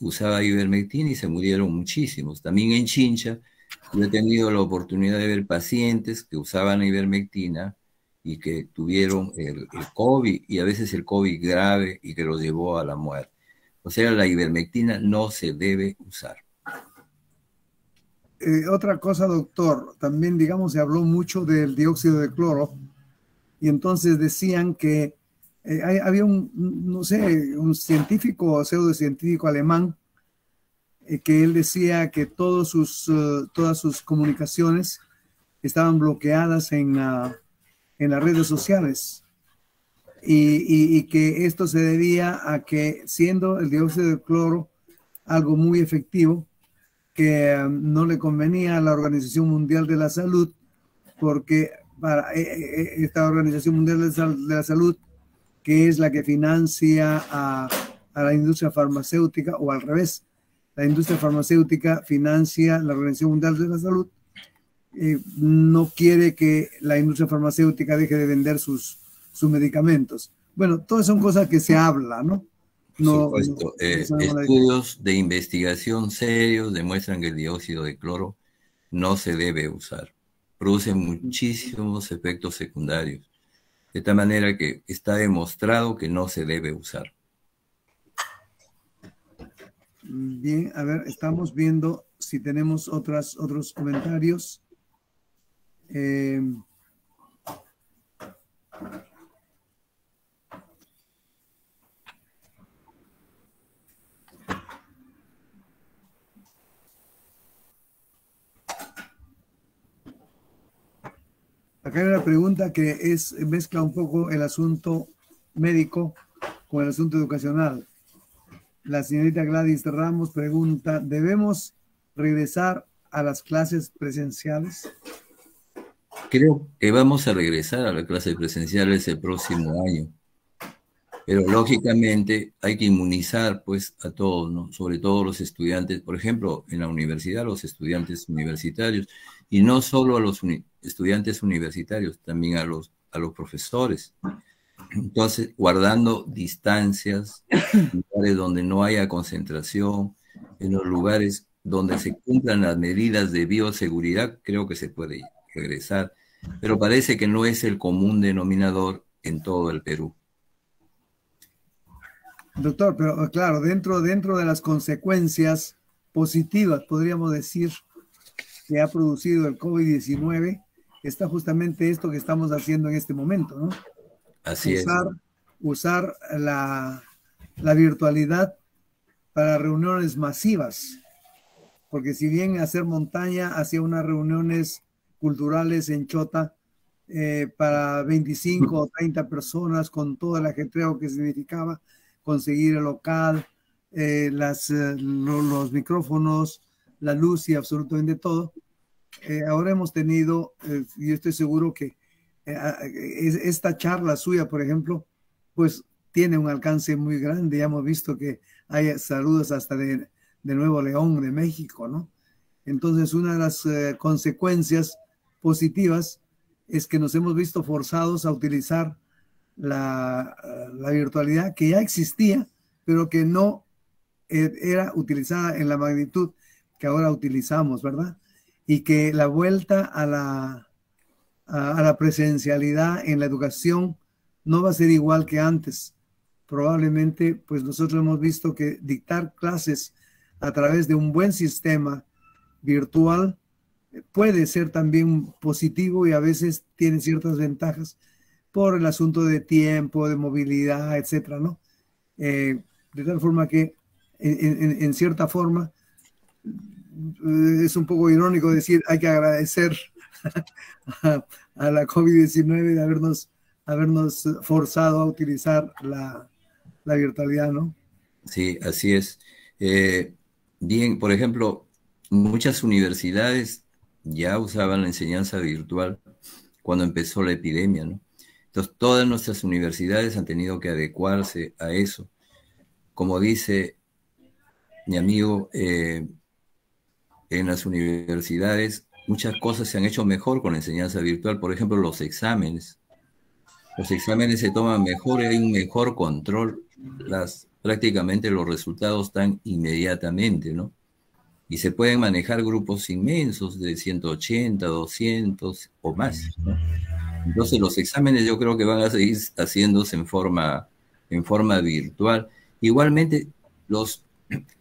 usaban ivermectina y se murieron muchísimos. También en Chincha, yo he tenido la oportunidad de ver pacientes que usaban ivermectina y que tuvieron el, el, COVID y a veces el COVID grave y que lo llevó a la muerte. O sea, la ivermectina no se debe usar. Eh, otra cosa, doctor, también digamos se habló mucho del dióxido de cloro y entonces decían que eh, había un, no sé, un científico o pseudocientífico alemán eh, que él decía que todos sus, todas sus comunicaciones estaban bloqueadas en, la en las redes sociales. Y, que esto se debía a que siendo el dióxido de cloro algo muy efectivo, que um, no le convenía a la Organización Mundial de la Salud, porque para eh, eh, eh, esta Organización Mundial de la Salud, que es la que financia a, a la industria farmacéutica, o al revés, la industria farmacéutica financia la Organización Mundial de la Salud, no quiere que la industria farmacéutica deje de vender sus, sus medicamentos. Bueno, todas son cosas que se habla, ¿no? Por supuesto. Eh, estudios de investigación serios demuestran que el dióxido de cloro no se debe usar. Produce muchísimos efectos secundarios. De tal manera que está demostrado que no se debe usar. Bien, a ver, estamos viendo si tenemos otras, otros comentarios. Eh, Acá hay una pregunta que es mezcla un poco el asunto médico con el asunto educacional. La señorita Gladys Ramos pregunta, ¿debemos regresar a las clases presenciales? creo que vamos a regresar a la clase presenciales el próximo año. Pero lógicamente hay que inmunizar pues a todos, sobre todo los estudiantes, por ejemplo, en la universidad, los estudiantes universitarios, y no solo a los estudiantes universitarios, también a los, a los profesores. Entonces, guardando distancias, lugares donde no haya concentración, en los lugares donde se cumplan las medidas de bioseguridad, creo que se puede regresar pero parece que no es el común denominador en todo el Perú. Doctor, pero ah, claro, dentro, dentro de las consecuencias positivas, podríamos decir, que ha producido el COVID-19, está justamente esto que estamos haciendo en este momento, ¿no? Así usar, es. Usar la, la virtualidad para reuniones masivas, porque si bien hacer montaña hacia unas reuniones culturales en Chota eh, para 25 o 30 personas con todo el ajetreo que significaba conseguir el local, eh, eh, los micrófonos, la luz y absolutamente todo. ahora hemos tenido, y estoy seguro que ah, esta charla suya, por ejemplo, pues tiene un alcance muy grande. Ya hemos visto que hay saludos hasta de, Nuevo León, de México, ¿no? Entonces, una de las consecuencias positivas es que nos hemos visto forzados a utilizar la, virtualidad que ya existía, pero que no eh, era utilizada en la magnitud que ahora utilizamos, ¿verdad? Y que la vuelta a la, a la presencialidad en la educación no va a ser igual que antes. Probablemente, pues nosotros hemos visto que dictar clases a través de un buen sistema virtual puede ser también positivo y a veces tiene ciertas ventajas por el asunto de tiempo, de movilidad, etcétera, ¿no? Eh, de tal forma que, en, cierta forma, es un poco irónico decir hay que agradecer a, la COVID-19 de habernos, habernos forzado a utilizar la, la virtualidad, ¿no? Sí, así es. Eh, bien, por ejemplo, muchas universidades ya usaban la enseñanza virtual cuando empezó la epidemia, ¿no? Entonces, todas nuestras universidades han tenido que adecuarse a eso. Como dice mi amigo, eh, en las universidades muchas cosas se han hecho mejor con la enseñanza virtual. Por ejemplo, los exámenes. Los exámenes se toman mejor, hay un mejor control. Las, prácticamente los resultados están inmediatamente, ¿no? y se pueden manejar grupos inmensos de 180, 200 o más. Entonces los exámenes yo creo que van a seguir haciéndose en forma, en forma virtual. Igualmente los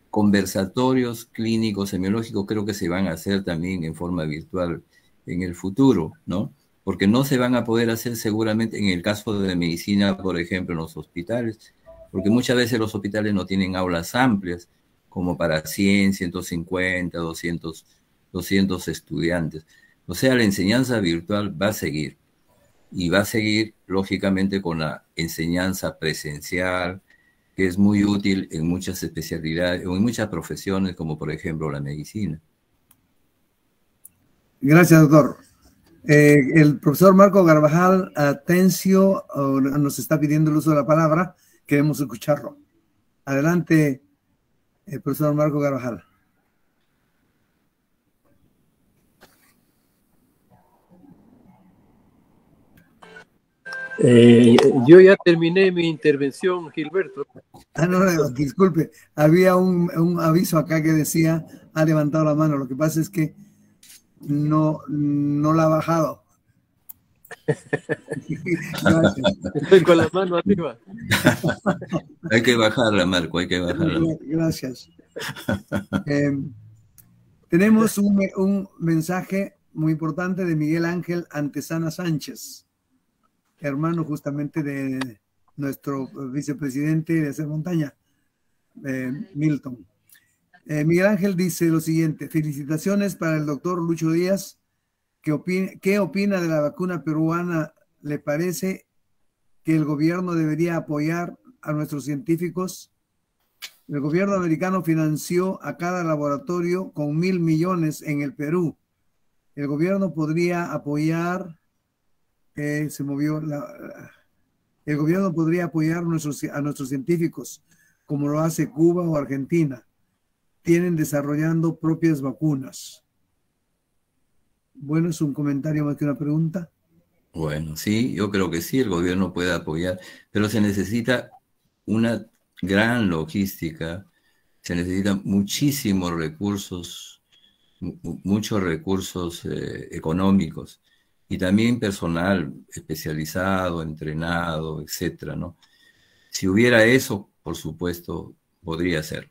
conversatorios clínicos semiológicos creo que se van a hacer también en forma virtual en el futuro, ¿no? Porque no se van a poder hacer seguramente en el caso de medicina, por ejemplo, en los hospitales, porque muchas veces los hospitales no tienen aulas amplias como para 100, 150, 200, 200 estudiantes. O sea, la enseñanza virtual va a seguir y va a seguir lógicamente con la enseñanza presencial, que es muy útil en muchas especialidades o en muchas profesiones, como por ejemplo la medicina. Gracias, doctor. Eh, el profesor Marco Garbajal Atencio eh, nos está pidiendo el uso de la palabra. Queremos escucharlo. Adelante, el profesor Marco Carvajal. Eh, yo ya terminé mi intervención, Gilberto. Ah, no, disculpe, había un, aviso acá que decía, ha levantado la mano, lo que pasa es que no la ha bajado. Estoy con las manos arriba. hay que bajarla, Marco, hay que bajarla. Gracias. Em, tenemos un, mensaje muy importante de Miguel Ángel Antesana Sánchez, hermano justamente de nuestro vicepresidente de Hacer Montaña, em, Milton. Eh, Miguel Ángel dice lo siguiente, felicitaciones para el doctor Lucho Díaz ¿Qué opina, de la vacuna peruana? ¿Le parece que el gobierno debería apoyar a nuestros científicos? El gobierno americano financió a cada laboratorio con mil millones en el Perú. El gobierno podría apoyar, eh, se movió el gobierno podría apoyar a nuestros científicos, como lo hace Cuba o Argentina. Tienen desarrollando propias vacunas. Bueno, es un comentario más que una pregunta. Bueno, sí, yo creo que sí, el gobierno puede apoyar, pero se necesita una gran logística, se necesitan muchísimos recursos, muchos recursos eh, económicos y también personal especializado, entrenado, etcétera, ¿no? Si hubiera eso, por supuesto, podría ser.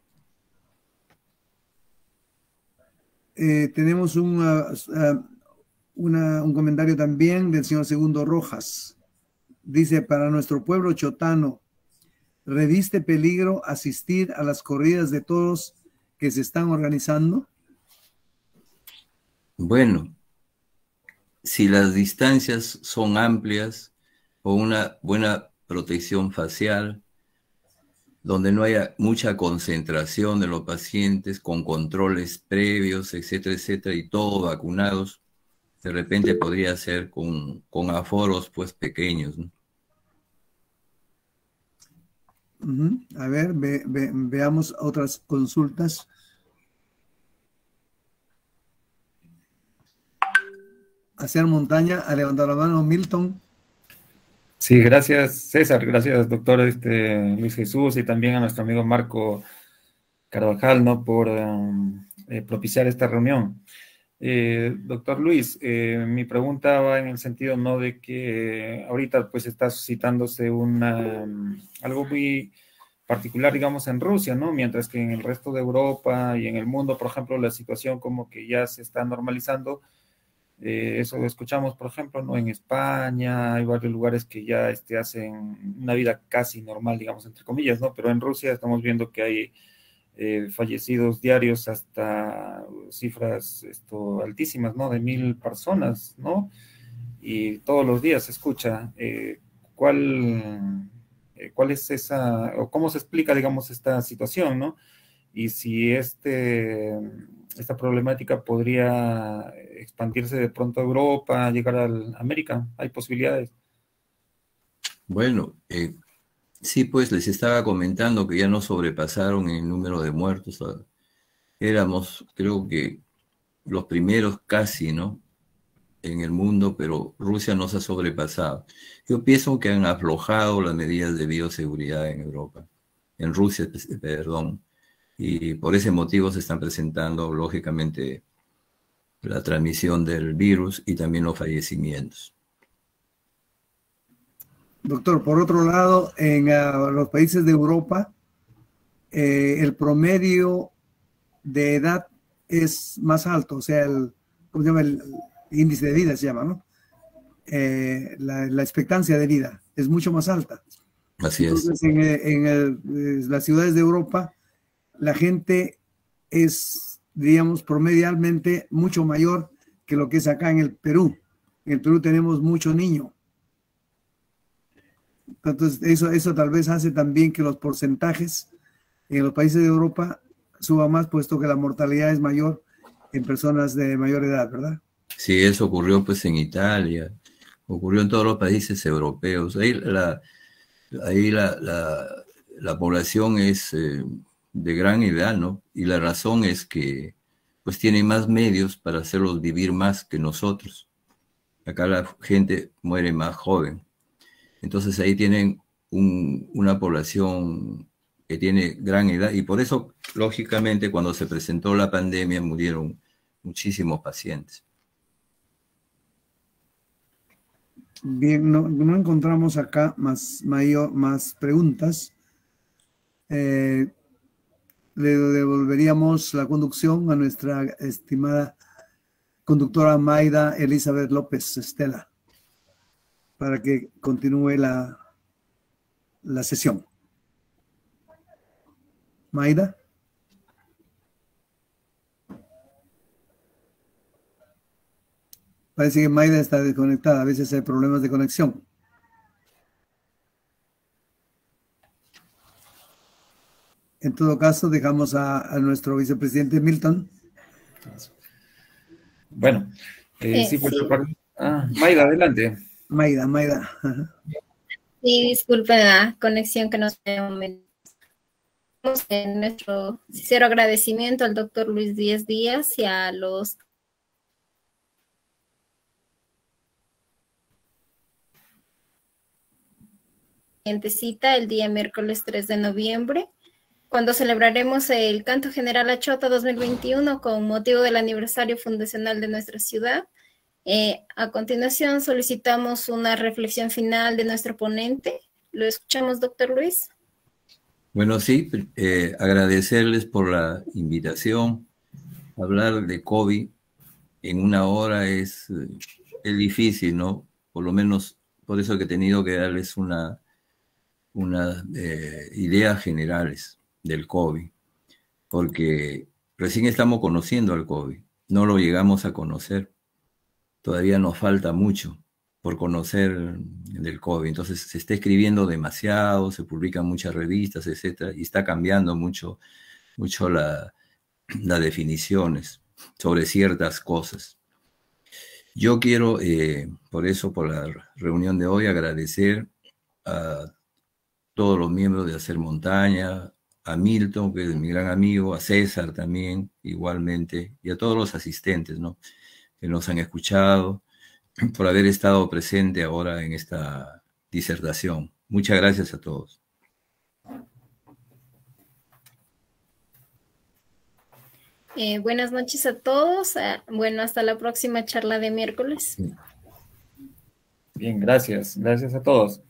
Eh, tenemos un ah, ah, un comentario también del señor Segundo Rojas. Dice, para nuestro pueblo chotano, ¿reviste peligro asistir a las corridas de toros que se están organizando? Bueno, si las distancias son amplias, o una buena protección facial, donde no haya mucha concentración de los pacientes con controles previos, etcétera, etcétera, y todos vacunados, de repente podría ser con, aforos pues pequeños. A ver, veamos otras consultas. Hacer montaña, a levantar la mano, Milton. Sí, gracias César, gracias doctor este, Luis Jesús y también a nuestro amigo Marco Carvajal ¿no? por eh, eh, propiciar esta reunión. Eh, doctor Luis, eh, mi pregunta va en el sentido no de que eh, ahorita pues está suscitándose una, mm, algo muy particular, digamos, en Rusia, ¿no? Mientras que en el resto de Europa y en el mundo, por ejemplo, la situación como que ya se está normalizando. eso lo escuchamos, por ejemplo, ¿no? En España hay varios lugares que ya este, hacen una vida casi normal, digamos, entre comillas, ¿no? Pero en Rusia estamos viendo que hay eh, fallecidos diarios hasta uh, cifras esto, altísimas, ¿no? De mil personas, ¿no? Y todos los días se escucha. Eh, ¿Cuál eh, cuál es esa, o cómo se explica, digamos, esta situación, ¿no? Y si este, esta problemática podría expandirse de pronto a Europa, llegar a América, ¿hay posibilidades? Bueno, Sí, pues les estaba comentando que ya no sobrepasaron el número de muertos. Ah, éramos, creo que, los primeros casi, ¿no? En el mundo, pero Rusia nos ha sobrepasado. Yo pienso que han aflojado las medidas de bioseguridad en Europa, en Rusia, pues, eh, perdón. Y por ese motivo se están presentando, lógicamente, la transmisión del virus y también los fallecimientos. Doctor, por otro lado, en ah, los países de Europa, eh, el promedio de edad es más alto, o sea, el, ¿cómo se llama? el índice de vida se llama, ¿no? Eh, la, expectancia de vida es mucho más alta. Así es. En, eh, en, las ciudades de Europa, la gente es, digamos, promedialmente mucho mayor que lo que es acá en el Perú. En el Perú tenemos mucho niño entonces, eso, eso tal vez hace también que los porcentajes en los países de Europa suban más, puesto que la mortalidad es mayor en personas de mayor edad, ¿verdad? Sí, eso ocurrió pues en Italia, ocurrió en todos los países europeos. Ahí la, ahí la, la, población es eh, de gran edad, ¿no? Y la razón es que pues tienen más medios para hacerlos vivir más que nosotros. Acá la gente muere más joven. Entonces ahí tienen una población que tiene gran edad y por eso, lógicamente, cuando se presentó la pandemia murieron muchísimos pacientes. Bien, no, encontramos acá más, más preguntas. Eh, le devolveríamos la conducción a nuestra estimada conductora Maida Elizabeth López Estela para que continúe la, la sesión. Maida Parece que Maida está desconectada. A veces hay problemas de conexión. En todo caso, dejamos a, nuestro vicepresidente Milton. Bueno, eh, sí, pues, ah, adelante. Maida, Maida. Sí, disculpe la conexión que nos en nuestro sincero agradecimiento al doctor Luis Díaz Díaz y a los cita el día miércoles 3 de noviembre, cuando celebraremos el Canto General Achota 2021 con motivo del aniversario fundacional de nuestra ciudad. Eh, a continuación solicitamos una reflexión final de nuestro ponente. Lo escuchamos, doctor Luis. Bueno, sí, eh, agradecerles por la invitación. Hablar de COVID en una hora eh, es, difícil, ¿no? Por lo menos por eso que he tenido que darles una, unas ideas generales del COVID, porque recién estamos conociendo al COVID, no lo llegamos a conocer todavía nos falta mucho por conocer del COVID. Entonces se está escribiendo demasiado, se publican muchas revistas, etcétera, y está cambiando mucho, mucho la, las definiciones sobre ciertas cosas. Yo quiero, eh, por eso, por la reunión de hoy, agradecer a todos los miembros de Hacer Montaña, a Milton, que es mi gran amigo, a César también, igualmente, y a todos los asistentes, ¿no? que nos han escuchado, por haber estado presente ahora en esta disertación. Muchas gracias a todos. Eh, buenas noches a todos. Ah, bueno, hasta la próxima charla de miércoles. Bien, gracias. Gracias a todos.